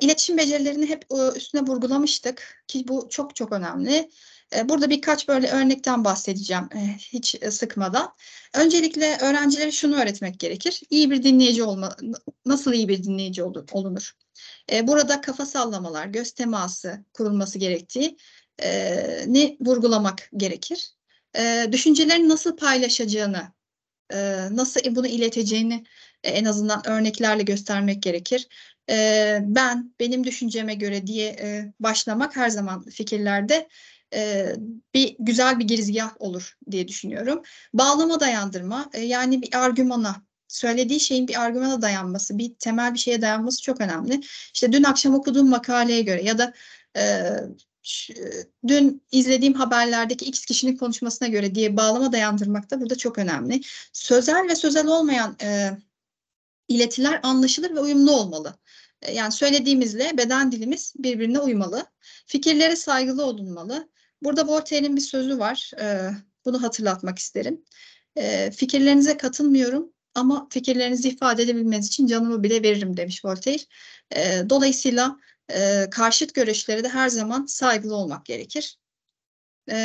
İletişim becerilerini hep e, üstüne vurgulamıştık ki bu çok çok önemli. E, burada birkaç böyle örnekten bahsedeceğim e, hiç sıkmadan. Öncelikle öğrencilere şunu öğretmek gerekir. İyi bir dinleyici olma, nasıl iyi bir dinleyici olunur? E, burada kafa sallamalar, göz teması kurulması gerektiği ne vurgulamak gerekir. Düşüncelerini nasıl paylaşacağını, nasıl bunu ileteceğini en azından örneklerle göstermek gerekir. Ben, benim düşünceme göre diye başlamak her zaman fikirlerde e, bir güzel bir girizgah olur diye düşünüyorum. Bağlama dayandırma e, yani bir argümana söylediği şeyin bir argümana dayanması, bir temel bir şeye dayanması çok önemli. İşte dün akşam okuduğum makaleye göre ya da e, e dün izlediğim haberlerdeki X kişinin konuşmasına göre diye bağlama dayandırmak da burada çok önemli. Sözel ve sözel olmayan e, iletiler anlaşılır ve uyumlu olmalı. E, yani söylediğimizle beden dilimiz birbirine uymalı. Fikirlere saygılı olunmalı. Burada Voltaire'in bir sözü var. Ee, bunu hatırlatmak isterim. Ee, fikirlerinize katılmıyorum ama fikirlerinizi ifade edebilmeniz için canımı bile veririm demiş Voltaire. Ee, dolayısıyla e, karşıt görüşlere de her zaman saygılı olmak gerekir.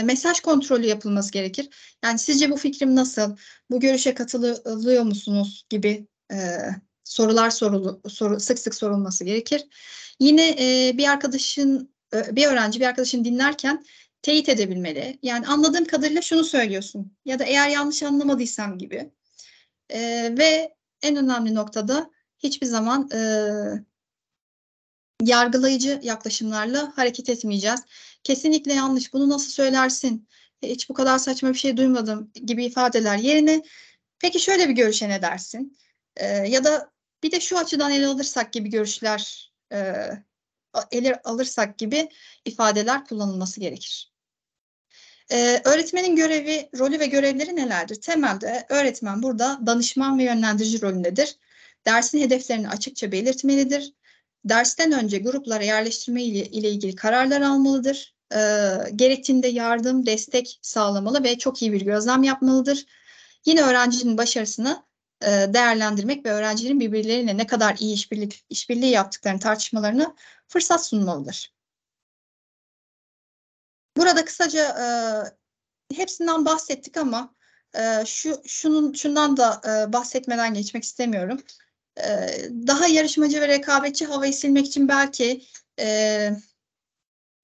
mesaj kontrolü yapılması gerekir. Yani sizce bu fikrim nasıl? Bu görüşe katılıyor musunuz gibi e, sorular sorulu, soru, sık sık sorulması gerekir. Yine e, bir arkadaşın bir öğrenci bir arkadaşın dinlerken teyit edebilmeli. Yani anladığım kadarıyla şunu söylüyorsun ya da eğer yanlış anlamadıysam gibi. E, ve en önemli noktada hiçbir zaman e, yargılayıcı yaklaşımlarla hareket etmeyeceğiz. Kesinlikle yanlış bunu nasıl söylersin e, hiç bu kadar saçma bir şey duymadım gibi ifadeler yerine peki şöyle bir görüşe ne dersin e, ya da bir de şu açıdan ele alırsak gibi görüşler e, ele alırsak gibi ifadeler kullanılması gerekir. Ee, öğretmenin görevi, rolü ve görevleri nelerdir? Temelde öğretmen burada danışman ve yönlendirici rolündedir. Dersin hedeflerini açıkça belirtmelidir. Dersten önce gruplara yerleştirme ile, ile ilgili kararlar almalıdır. Ee, gerektiğinde yardım, destek sağlamalı ve çok iyi bir gözlem yapmalıdır. Yine öğrencinin başarısını e, değerlendirmek ve öğrencilerin birbirleriyle ne kadar iyi işbirlik, işbirliği yaptıklarını tartışmalarını fırsat sunmalıdır. Burada kısaca e, hepsinden bahsettik ama e, şu şunun şundan da e, bahsetmeden geçmek istemiyorum. E, daha yarışmacı ve rekabetçi havayı silmek için belki e,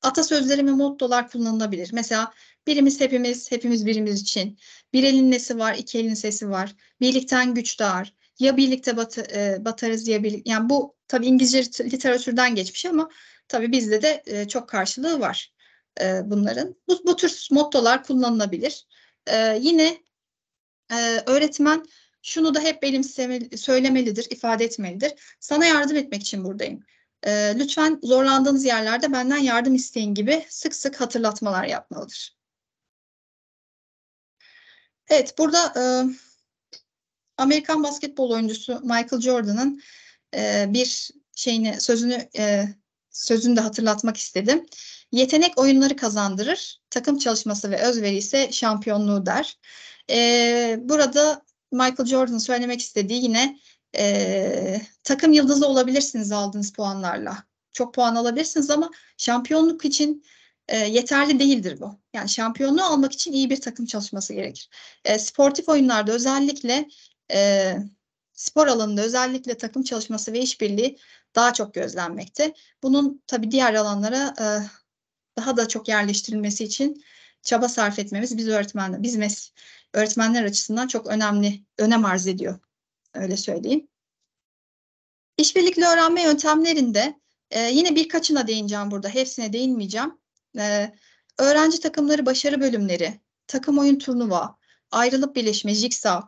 atasözleri ve mottolar kullanılabilir. Mesela birimiz hepimiz, hepimiz birimiz için. Bir elin nesi var, iki elin sesi var. Birlikten güç dar. Ya birlikte batı, e, batarız ya birlikte. Yani bu tabii İngilizce literatürden geçmiş ama tabii bizde de e, çok karşılığı var e, bunların. Bu, bu tür mottolar kullanılabilir. E, yine e, öğretmen şunu da hep benimsemeli, söylemelidir, ifade etmelidir. Sana yardım etmek için buradayım. E, lütfen zorlandığınız yerlerde benden yardım isteyin gibi sık sık hatırlatmalar yapmalıdır. Evet, burada e, Amerikan basketbol oyuncusu Michael Jordan'ın e, bir şeyini sözünü e, sözünü de hatırlatmak istedim. Yetenek oyunları kazandırır, takım çalışması ve özveri ise şampiyonluğu der. Ee, burada Michael Jordan söylemek istediği yine e, takım yıldızı olabilirsiniz aldığınız puanlarla. Çok puan alabilirsiniz ama şampiyonluk için e, yeterli değildir bu. Yani şampiyonluğu almak için iyi bir takım çalışması gerekir. E, sportif oyunlarda özellikle e, spor alanında özellikle takım çalışması ve işbirliği daha çok gözlenmekte. Bunun tabii diğer alanlara e, daha da çok yerleştirilmesi için çaba sarf etmemiz biz öğretmenler, biz mes öğretmenler açısından çok önemli, önem arz ediyor. Öyle söyleyeyim. İşbirlikli öğrenme yöntemlerinde e, yine birkaçına değineceğim burada. Hepsine değinmeyeceğim. E, öğrenci takımları başarı bölümleri, takım oyun turnuva, ayrılıp birleşme, jigsaw,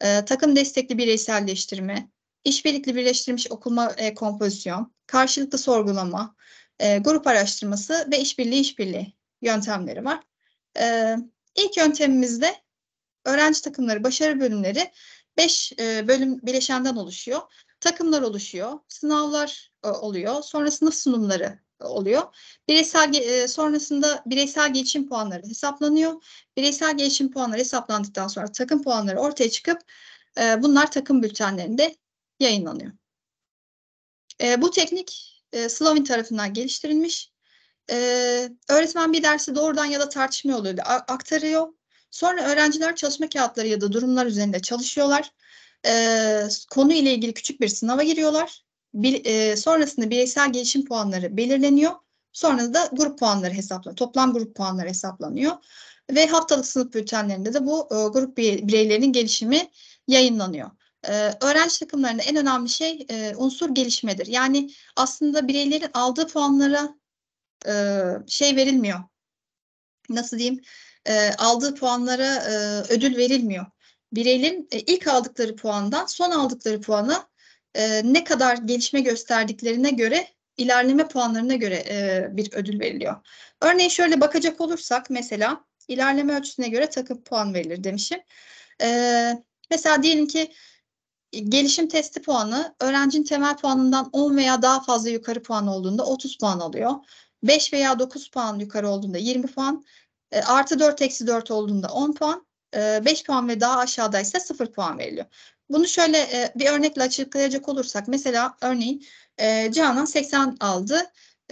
e, takım destekli bireyselleştirme, işbirlikli birleştirilmiş okuma e, kompozisyon, karşılıklı sorgulama, e, grup araştırması ve işbirliği işbirliği yöntemleri var. E, ilk yöntemimizde öğrenci takımları, başarı bölümleri 5 e, bölüm bileşenden oluşuyor. Takımlar oluşuyor, sınavlar e, oluyor, sonra sınıf sunumları e, oluyor. Bireysel e, sonrasında bireysel gelişim puanları hesaplanıyor. Bireysel gelişim puanları hesaplandıktan sonra takım puanları ortaya çıkıp e, bunlar takım bültenlerinde yayınlanıyor. bu teknik e, Slovin tarafından geliştirilmiş. E, öğretmen bir dersi doğrudan ya da tartışma yoluyla aktarıyor. Sonra öğrenciler çalışma kağıtları ya da durumlar üzerinde çalışıyorlar. E, konu ile ilgili küçük bir sınava giriyorlar. Bir, e, sonrasında bireysel gelişim puanları belirleniyor. Sonra da grup puanları hesaplanıyor. Toplam grup puanları hesaplanıyor. Ve haftalık sınıf bültenlerinde de bu e, grup bireylerinin gelişimi yayınlanıyor. Ee, öğrenci takımlarında en önemli şey e, unsur gelişmedir. Yani aslında bireylerin aldığı puanlara e, şey verilmiyor. Nasıl diyeyim? E, aldığı puanlara e, ödül verilmiyor. Bireylerin e, ilk aldıkları puandan son aldıkları puana e, ne kadar gelişme gösterdiklerine göre ilerleme puanlarına göre e, bir ödül veriliyor. Örneğin şöyle bakacak olursak mesela ilerleme ölçüsüne göre takım puan verilir demişim. E, mesela diyelim ki gelişim testi puanı öğrencinin temel puanından 10 veya daha fazla yukarı puan olduğunda 30 puan alıyor. 5 veya 9 puan yukarı olduğunda 20 puan. E, artı 4 eksi 4 olduğunda 10 puan. E, 5 puan ve daha aşağıdaysa 0 puan veriliyor. Bunu şöyle e, bir örnekle açıklayacak olursak mesela örneğin e, Canan 80 aldı.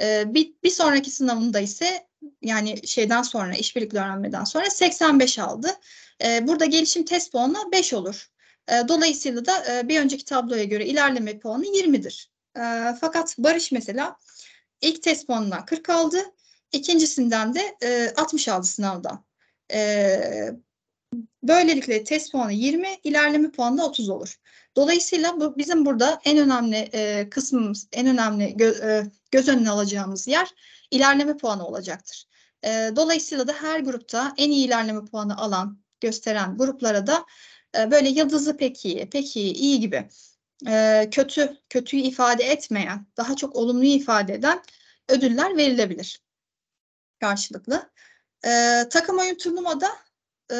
E, bir, bir sonraki sınavında ise yani şeyden sonra işbirlikli öğrenmeden sonra 85 aldı. E, burada gelişim test puanı 5 olur. E, dolayısıyla da e, bir önceki tabloya göre ilerleme puanı 20'dir. E, fakat Barış mesela ilk test puanından 40 aldı. İkincisinden de 60 aldı sınavdan. böylelikle test puanı 20, ilerleme puanı da 30 olur. Dolayısıyla bu bizim burada en önemli kısmımız, en önemli göz önüne alacağımız yer ilerleme puanı olacaktır. dolayısıyla da her grupta en iyi ilerleme puanı alan, gösteren gruplara da ee, böyle yıldızı pek iyi, pek iyi, iyi gibi ee, kötü, kötüyü ifade etmeyen, daha çok olumlu ifade eden ödüller verilebilir karşılıklı. Ee, takım oyun turnuvada e,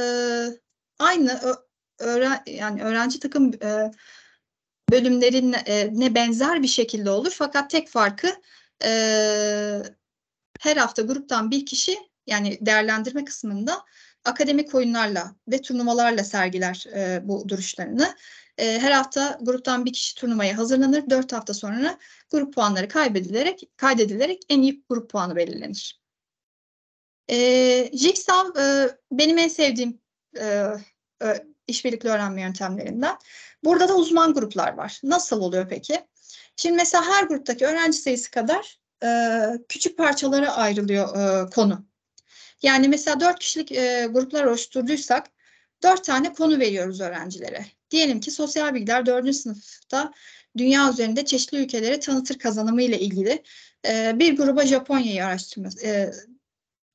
aynı yani öğrenci takım e, bölümlerin e, ne benzer bir şekilde olur fakat tek farkı e, her hafta gruptan bir kişi yani değerlendirme kısmında akademik oyunlarla ve turnuvalarla sergiler e, bu duruşlarını. E, her hafta gruptan bir kişi turnuvaya hazırlanır. Dört hafta sonra grup puanları kaybedilerek, kaydedilerek en iyi grup puanı belirlenir. E, Jigsaw e, benim en sevdiğim e, e, işbirlikli öğrenme yöntemlerinden. Burada da uzman gruplar var. Nasıl oluyor peki? Şimdi mesela her gruptaki öğrenci sayısı kadar e, küçük parçalara ayrılıyor e, konu. Yani mesela dört kişilik e, gruplar oluşturduysak dört tane konu veriyoruz öğrencilere. Diyelim ki sosyal bilgiler dördüncü sınıfta dünya üzerinde çeşitli ülkeleri tanıtır kazanımı ile ilgili e, bir gruba Japonya'yı araştırması, e,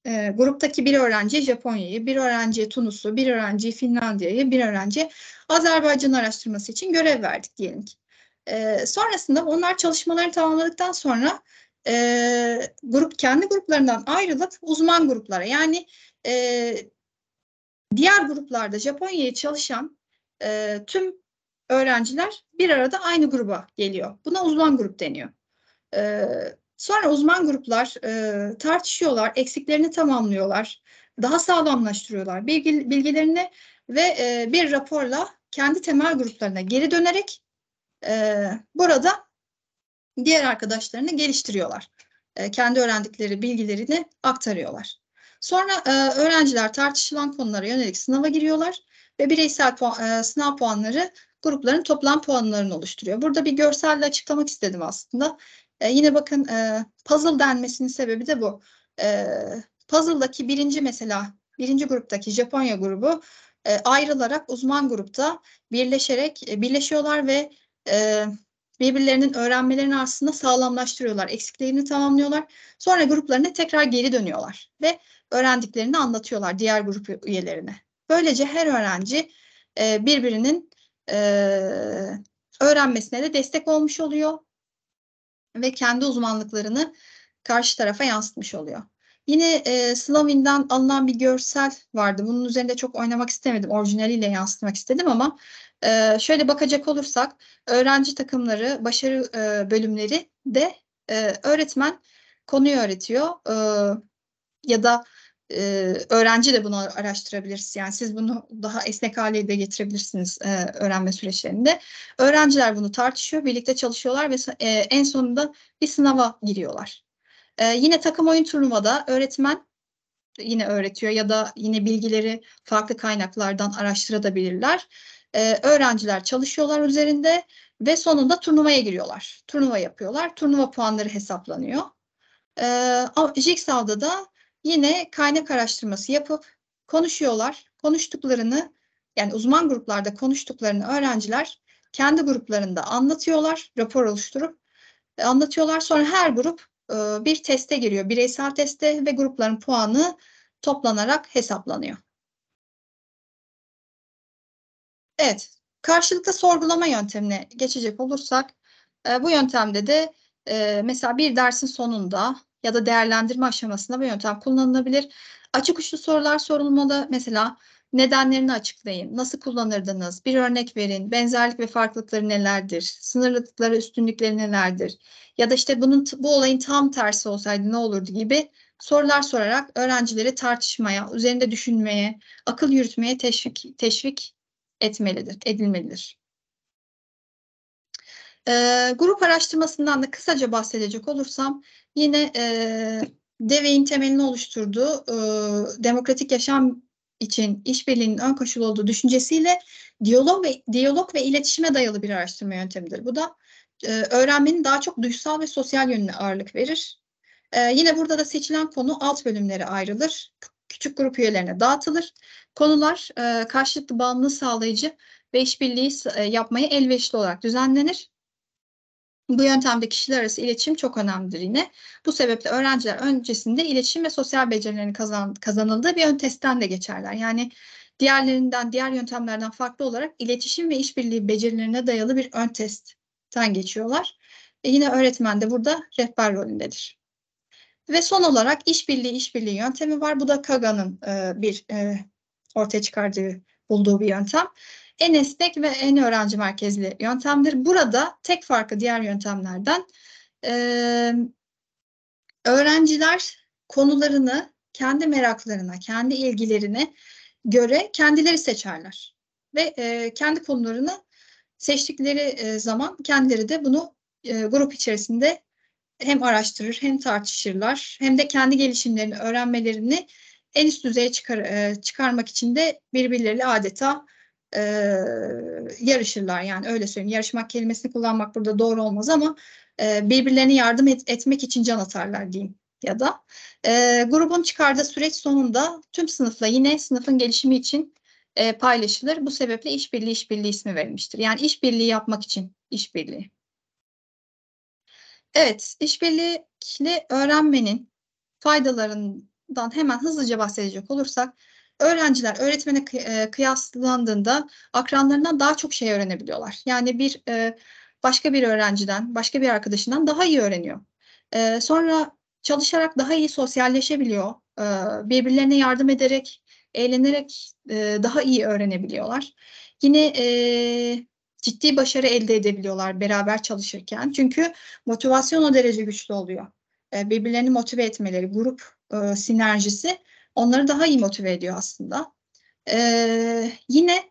e, gruptaki bir öğrenci Japonya'yı, bir öğrenci Tunus'u, bir öğrenci Finlandiya'yı, bir öğrenci Azerbaycan araştırması için görev verdik diyelim ki. E, sonrasında onlar çalışmalarını tamamladıktan sonra e, grup kendi gruplarından ayrılıp uzman gruplara yani e, diğer gruplarda Japonya'ya çalışan e, tüm öğrenciler bir arada aynı gruba geliyor. Buna uzman grup deniyor. E, sonra uzman gruplar e, tartışıyorlar, eksiklerini tamamlıyorlar, daha sağlamlaştırıyorlar bilgi, bilgilerini ve e, bir raporla kendi temel gruplarına geri dönerek e, burada diğer arkadaşlarını geliştiriyorlar. E, kendi öğrendikleri bilgilerini aktarıyorlar. Sonra e, öğrenciler tartışılan konulara yönelik sınava giriyorlar ve bireysel puan, e, sınav puanları grupların toplam puanlarını oluşturuyor. Burada bir görselle açıklamak istedim aslında. E, yine bakın e, puzzle denmesinin sebebi de bu. E, puzzle'daki birinci mesela birinci gruptaki Japonya grubu e, ayrılarak uzman grupta birleşerek e, birleşiyorlar ve e, birbirlerinin öğrenmelerini aslında sağlamlaştırıyorlar, eksiklerini tamamlıyorlar. Sonra gruplarına tekrar geri dönüyorlar ve öğrendiklerini anlatıyorlar diğer grup üyelerine. Böylece her öğrenci e, birbirinin e, öğrenmesine de destek olmuş oluyor ve kendi uzmanlıklarını karşı tarafa yansıtmış oluyor. Yine e, Slavin'den alınan bir görsel vardı. Bunun üzerinde çok oynamak istemedim. Orijinaliyle yansıtmak istedim ama e, şöyle bakacak olursak öğrenci takımları, başarı e, bölümleri de e, öğretmen konuyu öğretiyor e, ya da e, öğrenci de bunu araştırabilirsiniz. Yani siz bunu daha esnek hale de getirebilirsiniz e, öğrenme süreçlerinde. Öğrenciler bunu tartışıyor, birlikte çalışıyorlar ve e, en sonunda bir sınava giriyorlar. E, yine takım oyun turnuvada öğretmen yine öğretiyor ya da yine bilgileri farklı kaynaklardan araştırabilirler. E, öğrenciler çalışıyorlar üzerinde ve sonunda turnuvaya giriyorlar. Turnuva yapıyorlar. Turnuva puanları hesaplanıyor. E, Jigsaw'da da yine kaynak araştırması yapıp konuşuyorlar. Konuştuklarını yani uzman gruplarda konuştuklarını öğrenciler kendi gruplarında anlatıyorlar. Rapor oluşturup e, anlatıyorlar. Sonra her grup e, bir teste giriyor. Bireysel teste ve grupların puanı toplanarak hesaplanıyor. Evet, karşılıklı sorgulama yöntemine geçecek olursak e, bu yöntemde de e, mesela bir dersin sonunda ya da değerlendirme aşamasında bu yöntem kullanılabilir. Açık uçlu sorular sorulmalı. Mesela nedenlerini açıklayın, nasıl kullanırdınız, bir örnek verin, benzerlik ve farklılıkları nelerdir, sınırlılıkları, üstünlükleri nelerdir ya da işte bunun bu olayın tam tersi olsaydı ne olurdu gibi sorular sorarak öğrencileri tartışmaya, üzerinde düşünmeye, akıl yürütmeye teşvik, teşvik etmelidir, edilmelidir. E, grup araştırmasından da kısaca bahsedecek olursam yine e, DEVE'in temelini oluşturduğu e, demokratik yaşam için işbirliğinin ön koşulu olduğu düşüncesiyle diyalog ve diyalog ve iletişime dayalı bir araştırma yöntemidir. Bu da e, öğrenmenin daha çok duysal ve sosyal yönüne ağırlık verir. E, yine burada da seçilen konu alt bölümlere ayrılır, küçük grup üyelerine dağıtılır Konular e, karşılıklı bağımlılığı sağlayıcı ve işbirliği e, yapmaya elverişli olarak düzenlenir. Bu yöntemde kişiler arası iletişim çok önemlidir yine. Bu sebeple öğrenciler öncesinde iletişim ve sosyal becerilerin kazan, kazanıldığı bir ön testten de geçerler. Yani diğerlerinden, diğer yöntemlerden farklı olarak iletişim ve işbirliği becerilerine dayalı bir ön testten geçiyorlar. E yine öğretmen de burada rehber rolündedir. Ve son olarak işbirliği işbirliği yöntemi var. Bu da Kaga'nın e, bir e, ortaya çıkardığı, bulduğu bir yöntem. En esnek ve en öğrenci merkezli yöntemdir. Burada tek farkı diğer yöntemlerden öğrenciler konularını kendi meraklarına, kendi ilgilerine göre kendileri seçerler. Ve kendi konularını seçtikleri zaman kendileri de bunu grup içerisinde hem araştırır hem tartışırlar hem de kendi gelişimlerini, öğrenmelerini en üst düzeye çıkar, e, çıkarmak için de birbirleriyle adeta e, yarışırlar. Yani öyle söyleyeyim. Yarışmak kelimesini kullanmak burada doğru olmaz ama e, birbirlerine yardım et, etmek için can atarlar diyeyim ya da e, grubun çıkardığı süreç sonunda tüm sınıfla yine sınıfın gelişimi için e, paylaşılır. Bu sebeple işbirliği işbirliği ismi verilmiştir. Yani işbirliği yapmak için işbirliği. Evet, işbirlikli öğrenmenin faydaların dan hemen hızlıca bahsedecek olursak öğrenciler öğretmene e, kıyaslandığında akranlarından daha çok şey öğrenebiliyorlar. Yani bir e, başka bir öğrenciden, başka bir arkadaşından daha iyi öğreniyor. E, sonra çalışarak daha iyi sosyalleşebiliyor. Birbirlerine yardım ederek, eğlenerek daha iyi öğrenebiliyorlar. Yine ciddi başarı elde edebiliyorlar beraber çalışırken. Çünkü motivasyon o derece güçlü oluyor. Birbirlerini motive etmeleri, grup e, sinerjisi onları daha iyi motive ediyor aslında. E, yine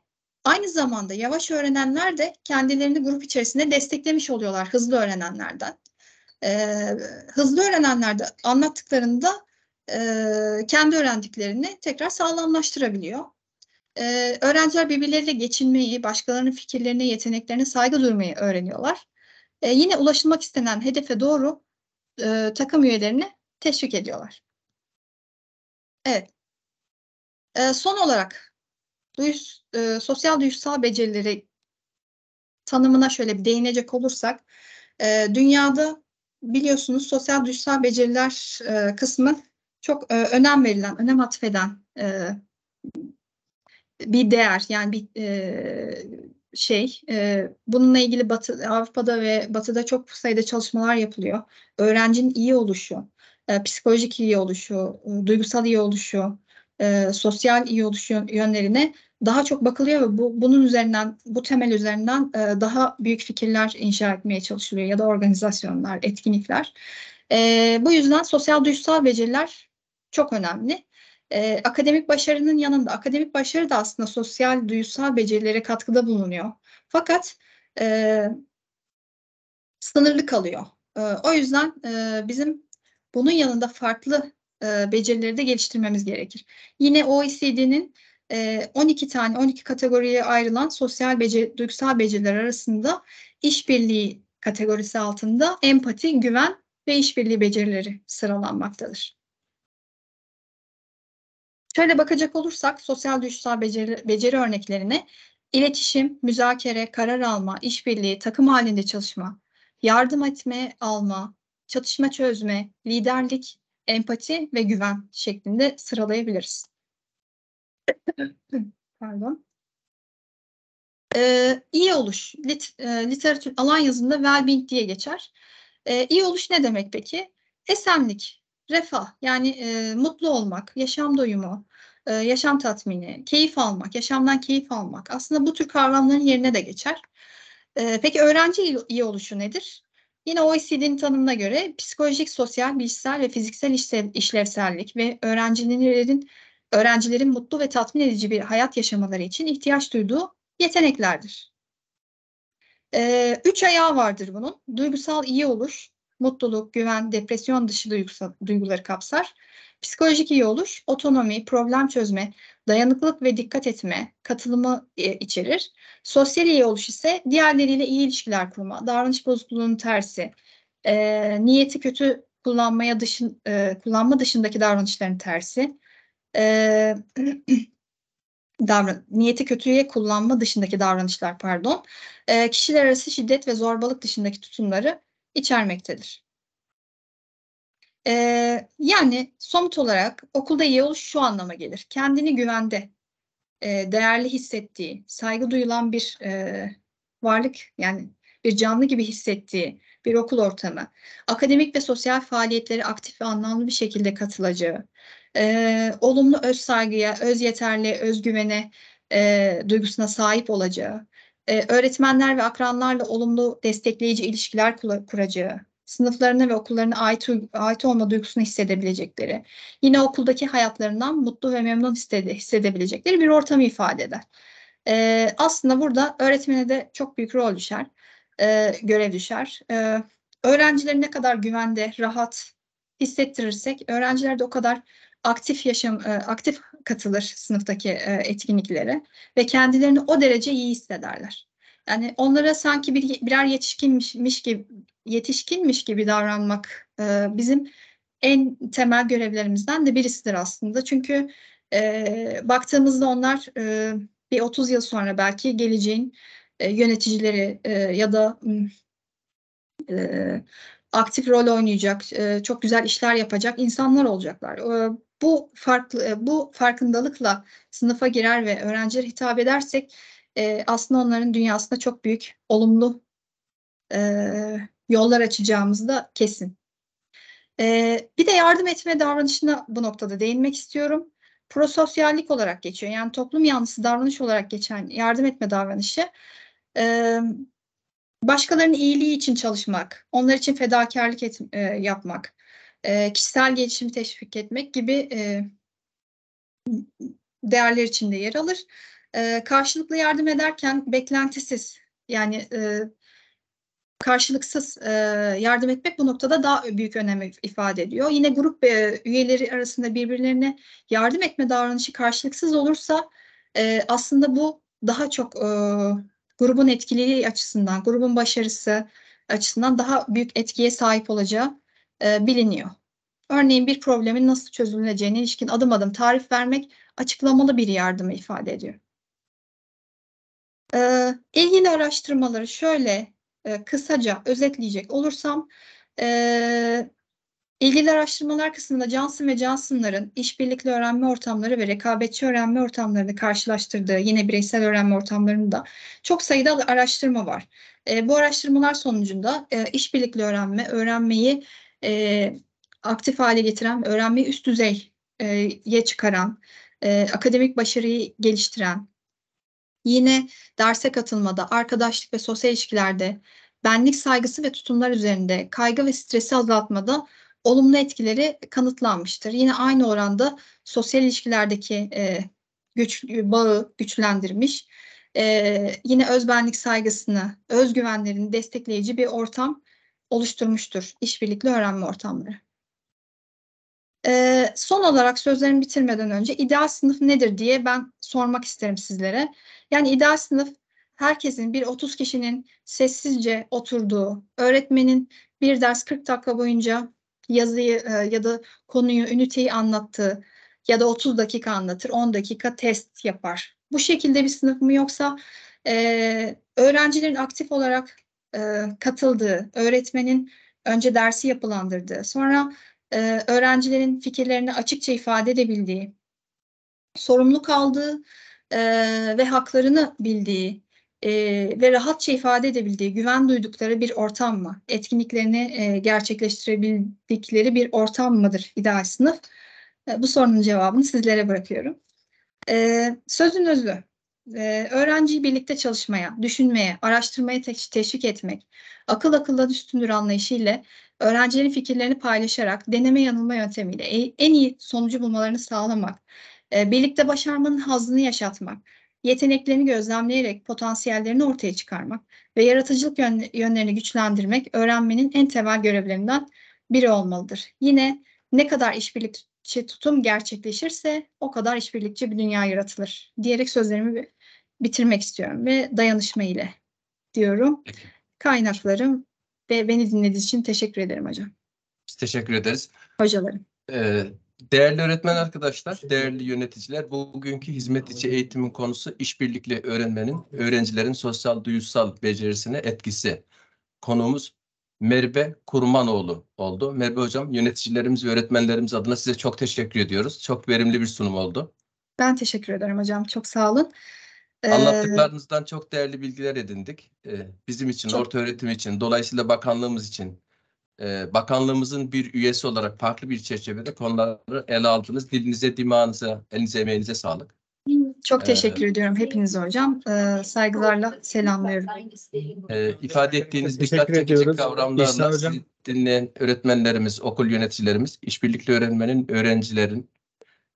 aynı zamanda yavaş öğrenenler de kendilerini grup içerisinde desteklemiş oluyorlar hızlı öğrenenlerden. E, hızlı öğrenenler de anlattıklarında e, kendi öğrendiklerini tekrar sağlamlaştırabiliyor. Ee, öğrenciler birbirleriyle geçinmeyi, başkalarının fikirlerine, yeteneklerine saygı duymayı öğreniyorlar. Ee, yine ulaşılmak istenen hedefe doğru e, takım üyelerini teşvik ediyorlar. Evet. E, son olarak duyus, e, sosyal duyusal becerileri tanımına şöyle bir değinecek olursak e, dünyada biliyorsunuz sosyal duyusal beceriler e, kısmı çok e, önem verilen, önem atfeden e, bir değer yani bir e, şey. E, bununla ilgili Batı, Avrupa'da ve Batı'da çok sayıda çalışmalar yapılıyor. Öğrencinin iyi oluşu, e, psikolojik iyi oluşu, e, duygusal iyi oluşu, e, sosyal iyi oluşu yönlerine daha çok bakılıyor ve bu, bunun üzerinden, bu temel üzerinden e, daha büyük fikirler inşa etmeye çalışılıyor ya da organizasyonlar, etkinlikler. E, bu yüzden sosyal duygusal beceriler çok önemli. E, akademik başarının yanında, akademik başarı da aslında sosyal duygusal becerilere katkıda bulunuyor. Fakat e, sınırlı kalıyor. E, o yüzden e, bizim bunun yanında farklı e, becerileri de geliştirmemiz gerekir. Yine OECD'nin e, 12 e, tane 12 kategoriye ayrılan sosyal beceri, duygusal beceriler arasında işbirliği kategorisi altında empati, güven ve işbirliği becerileri sıralanmaktadır. Şöyle bakacak olursak sosyal duygusal beceri, beceri örneklerine iletişim, müzakere, karar alma, işbirliği, takım halinde çalışma, yardım etme, alma, çatışma çözme, liderlik, empati ve güven şeklinde sıralayabiliriz. [clears throat] Pardon. Ee, iyi oluş, lit, e, literatür alan yazında well-being diye geçer. Ee, iyi oluş ne demek peki? Esenlik, refah yani e, mutlu olmak, yaşam doyumu, e, yaşam tatmini, keyif almak, yaşamdan keyif almak. Aslında bu tür kavramların yerine de geçer. E, peki öğrenci iyi oluşu nedir? Yine OECD'nin tanımına göre psikolojik, sosyal, bilişsel ve fiziksel işlevsellik ve öğrencilerin öğrencilerin mutlu ve tatmin edici bir hayat yaşamaları için ihtiyaç duyduğu yeteneklerdir. Ee, üç ayağı vardır bunun. Duygusal iyi olur, mutluluk, güven, depresyon dışı duygusal, duyguları kapsar. Psikolojik iyi oluş, otonomi, problem çözme, dayanıklılık ve dikkat etme, katılımı e, içerir. Sosyal iyi oluş ise diğerleriyle iyi ilişkiler kurma, davranış bozukluğunun tersi, e, niyeti kötü kullanmaya dışın, e, kullanma dışındaki davranışların tersi, e, [clears throat] davran niyeti kötüye kullanma dışındaki davranışlar pardon, e, kişiler arası şiddet ve zorbalık dışındaki tutumları içermektedir. Ee, yani somut olarak okulda iyi oluş şu anlama gelir. Kendini güvende, e, değerli hissettiği, saygı duyulan bir e, varlık yani bir canlı gibi hissettiği bir okul ortamı, akademik ve sosyal faaliyetlere aktif ve anlamlı bir şekilde katılacağı, e, olumlu öz saygıya, öz yeterli, özgüvene, e, duygusuna sahip olacağı, e, öğretmenler ve akranlarla olumlu destekleyici ilişkiler kuracağı, sınıflarına ve okullarına ait, ait olma duygusunu hissedebilecekleri, yine okuldaki hayatlarından mutlu ve memnun hissede, hissedebilecekleri bir ortamı ifade eder. E, aslında burada öğretmene de çok büyük rol düşer, e, görev düşer. E, öğrencileri ne kadar güvende, rahat hissettirirsek öğrenciler de o kadar aktif yaşam, e, aktif katılır sınıftaki e, etkinliklere ve kendilerini o derece iyi hissederler. Yani onlara sanki bir, birer yetişkinmiş gibi yetişkinmiş gibi davranmak e, bizim en temel görevlerimizden de birisidir aslında. Çünkü e, baktığımızda onlar e, bir 30 yıl sonra belki geleceğin e, yöneticileri e, ya da e, aktif rol oynayacak, e, çok güzel işler yapacak insanlar olacaklar. E, bu farklı, e, bu farkındalıkla sınıfa girer ve öğrencilere hitap edersek e, aslında onların dünyasında çok büyük olumlu e, yollar açacağımız da kesin. E, bir de yardım etme davranışına bu noktada değinmek istiyorum. Prososyallik olarak geçiyor. Yani toplum yanlısı davranış olarak geçen yardım etme davranışı e, başkalarının iyiliği için çalışmak, onlar için fedakarlık et, e, yapmak, e, kişisel gelişimi teşvik etmek gibi e, değerler içinde yer alır. E, karşılıklı yardım ederken beklentisiz yani e, karşılıksız e, yardım etmek bu noktada daha büyük önem ifade ediyor. Yine grup e, üyeleri arasında birbirlerine yardım etme davranışı karşılıksız olursa e, aslında bu daha çok e, grubun etkiliği açısından, grubun başarısı açısından daha büyük etkiye sahip olacağı e, biliniyor. Örneğin bir problemin nasıl çözüleceğine ilişkin adım adım tarif vermek açıklamalı bir yardımı ifade ediyor. E, ilgili araştırmaları şöyle e, kısaca özetleyecek olursam e, ilgili araştırmalar kısmında Johnson ve Johnson'ların işbirlikli öğrenme ortamları ve rekabetçi öğrenme ortamlarını karşılaştırdığı yine bireysel öğrenme ortamlarında çok sayıda araştırma var. E, bu araştırmalar sonucunda e, işbirlikli öğrenme, öğrenmeyi e, aktif hale getiren, öğrenmeyi üst düzeye çıkaran, e, akademik başarıyı geliştiren, Yine derse katılmada, arkadaşlık ve sosyal ilişkilerde, benlik saygısı ve tutumlar üzerinde, kaygı ve stresi azaltmada olumlu etkileri kanıtlanmıştır. Yine aynı oranda sosyal ilişkilerdeki e, güç bağı güçlendirmiş. E, yine özbenlik saygısını, özgüvenlerini destekleyici bir ortam oluşturmuştur işbirlikli öğrenme ortamları. E, son olarak sözlerimi bitirmeden önce ideal sınıf nedir diye ben sormak isterim sizlere. Yani ideal sınıf herkesin bir 30 kişinin sessizce oturduğu, öğretmenin bir ders 40 dakika boyunca yazıyı e, ya da konuyu, üniteyi anlattığı ya da 30 dakika anlatır, 10 dakika test yapar. Bu şekilde bir sınıf mı yoksa e, öğrencilerin aktif olarak e, katıldığı, öğretmenin önce dersi yapılandırdığı, sonra e, öğrencilerin fikirlerini açıkça ifade edebildiği, sorumluluk aldığı e, ve haklarını bildiği e, ve rahatça ifade edebildiği, güven duydukları bir ortam mı? Etkinliklerini e, gerçekleştirebildikleri bir ortam mıdır ideal sınıf? E, bu sorunun cevabını sizlere bırakıyorum. E, sözün özü, e, öğrenciyi birlikte çalışmaya, düşünmeye, araştırmaya teşvik etmek, akıl akıldan üstündür anlayışı ile öğrencilerin fikirlerini paylaşarak deneme yanılma yöntemiyle e, en iyi sonucu bulmalarını sağlamak, e, birlikte başarmanın hazını yaşatmak, yeteneklerini gözlemleyerek potansiyellerini ortaya çıkarmak ve yaratıcılık yönlerini güçlendirmek öğrenmenin en temel görevlerinden biri olmalıdır. Yine ne kadar işbirlikçi tutum gerçekleşirse o kadar işbirlikçi bir dünya yaratılır diyerek sözlerimi bitirmek istiyorum ve dayanışma ile diyorum. Kaynaklarım ve beni dinlediğiniz için teşekkür ederim hocam. Biz teşekkür ederiz. Hocalarım. Ee, Değerli öğretmen arkadaşlar, değerli yöneticiler, bugünkü hizmet içi eğitimin konusu işbirlikli öğrenmenin, öğrencilerin sosyal duyusal becerisine etkisi. Konuğumuz Merve Kurmanoğlu oldu. Merve Hocam, yöneticilerimiz ve öğretmenlerimiz adına size çok teşekkür ediyoruz. Çok verimli bir sunum oldu. Ben teşekkür ederim hocam, çok sağ olun. Anlattıklarınızdan çok değerli bilgiler edindik. Bizim için, çok... orta öğretim için, dolayısıyla bakanlığımız için, bakanlığımızın bir üyesi olarak farklı bir çerçevede konuları ele aldınız. Dilinize, dimağınıza, elinize, emeğinize sağlık. Çok teşekkür ee, ediyorum hepinize hocam. Ee, saygılarla selamlıyorum. E, ifade ettiğiniz dikkat çekici ediyoruz. kavramlarla dinleyen öğretmenlerimiz, okul yöneticilerimiz, işbirlikli öğrenmenin, öğrencilerin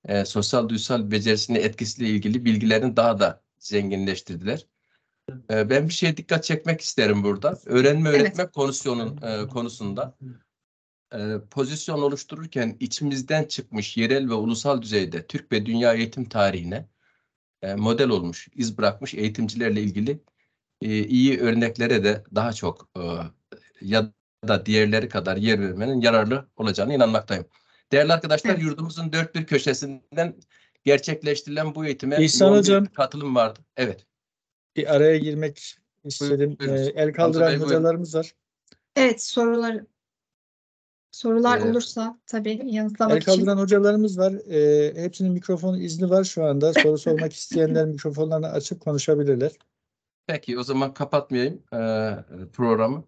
e, sosyal duysal becerisini etkisiyle ilgili bilgilerin daha da zenginleştirdiler. Ee, ben bir şeye dikkat çekmek isterim burada. Öğrenme öğretme evet. konusunun e, konusunda e, pozisyon oluştururken içimizden çıkmış yerel ve ulusal düzeyde Türk ve dünya eğitim tarihine e, model olmuş, iz bırakmış eğitimcilerle ilgili e, iyi örneklere de daha çok e, ya da diğerleri kadar yer vermenin yararlı olacağını inanmaktayım. Değerli arkadaşlar, yurdumuzun dört bir köşesinden gerçekleştirilen bu eğitime İhsan hocam, katılım vardı. Evet. Bir araya girmek istedim. Buyurun, buyurun. Ee, el kaldıran Bey, hocalarımız var. Evet sorular sorular evet. olursa tabii yanıtlamak için. El kaldıran hocalarımız var. Ee, hepsinin mikrofon izni var şu anda. [laughs] Soru sormak isteyenler mikrofonlarını açıp konuşabilirler. Peki o zaman kapatmayayım e, programı.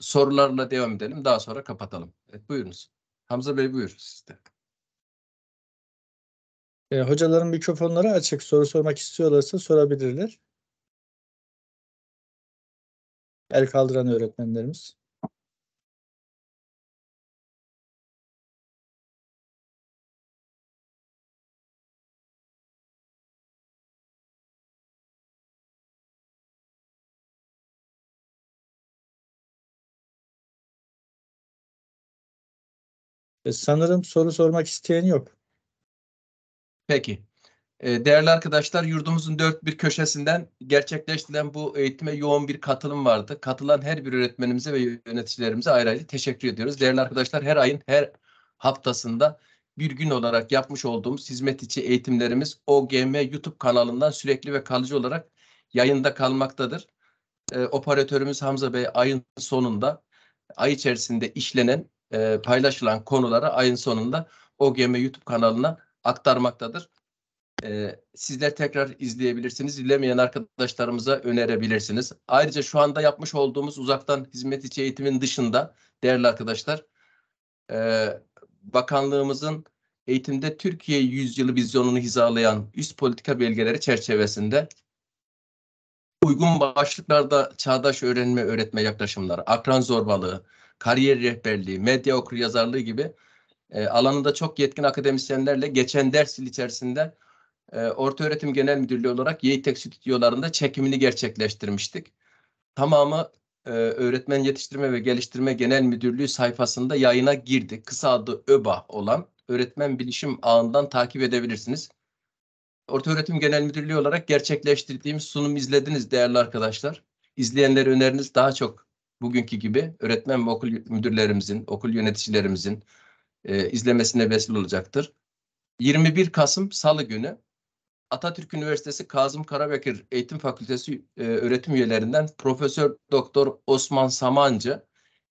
Sorularla devam edelim. Daha sonra kapatalım. Evet, buyurunuz. Hamza Bey buyur sizde. E, hocaların mikrofonları açık. Soru sormak istiyorlarsa sorabilirler. El kaldıran öğretmenlerimiz. E, sanırım soru sormak isteyen yok. Peki. Ee, değerli arkadaşlar yurdumuzun dört bir köşesinden gerçekleştirilen bu eğitime yoğun bir katılım vardı. Katılan her bir öğretmenimize ve yöneticilerimize ayrı ayrı teşekkür ediyoruz. Değerli arkadaşlar her ayın her haftasında bir gün olarak yapmış olduğumuz hizmet içi eğitimlerimiz OGM YouTube kanalından sürekli ve kalıcı olarak yayında kalmaktadır. E, operatörümüz Hamza Bey ayın sonunda ay içerisinde işlenen e, paylaşılan konulara ayın sonunda OGM YouTube kanalına aktarmaktadır. E, sizler tekrar izleyebilirsiniz. İzlemeyen arkadaşlarımıza önerebilirsiniz. Ayrıca şu anda yapmış olduğumuz uzaktan hizmet içi eğitimin dışında değerli arkadaşlar e, bakanlığımızın eğitimde Türkiye yüzyılı vizyonunu hizalayan üst politika belgeleri çerçevesinde uygun başlıklarda çağdaş öğrenme öğretme yaklaşımları, akran zorbalığı, kariyer rehberliği, medya okuryazarlığı gibi e, alanında çok yetkin akademisyenlerle geçen ders yıl içerisinde e, Orta Öğretim Genel Müdürlüğü olarak YİTEK stüdyolarında çekimini gerçekleştirmiştik. Tamamı e, Öğretmen Yetiştirme ve Geliştirme Genel Müdürlüğü sayfasında yayına girdi. Kısa adı ÖBA olan öğretmen bilişim ağından takip edebilirsiniz. Orta Öğretim Genel Müdürlüğü olarak gerçekleştirdiğimiz sunum izlediniz değerli arkadaşlar. İzleyenler öneriniz daha çok bugünkü gibi öğretmen ve okul müdürlerimizin, okul yöneticilerimizin, e, izlemesine vesile olacaktır. 21 Kasım Salı günü Atatürk Üniversitesi Kazım Karabekir Eğitim Fakültesi e, öğretim üyelerinden Profesör Doktor Osman Samancı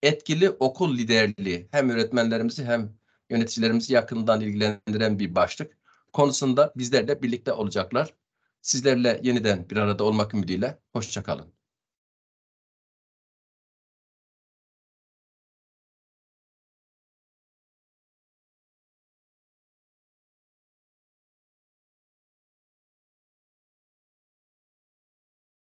etkili okul liderliği hem öğretmenlerimizi hem yöneticilerimizi yakından ilgilendiren bir başlık konusunda bizlerle birlikte olacaklar. Sizlerle yeniden bir arada olmak ümidiyle hoşçakalın.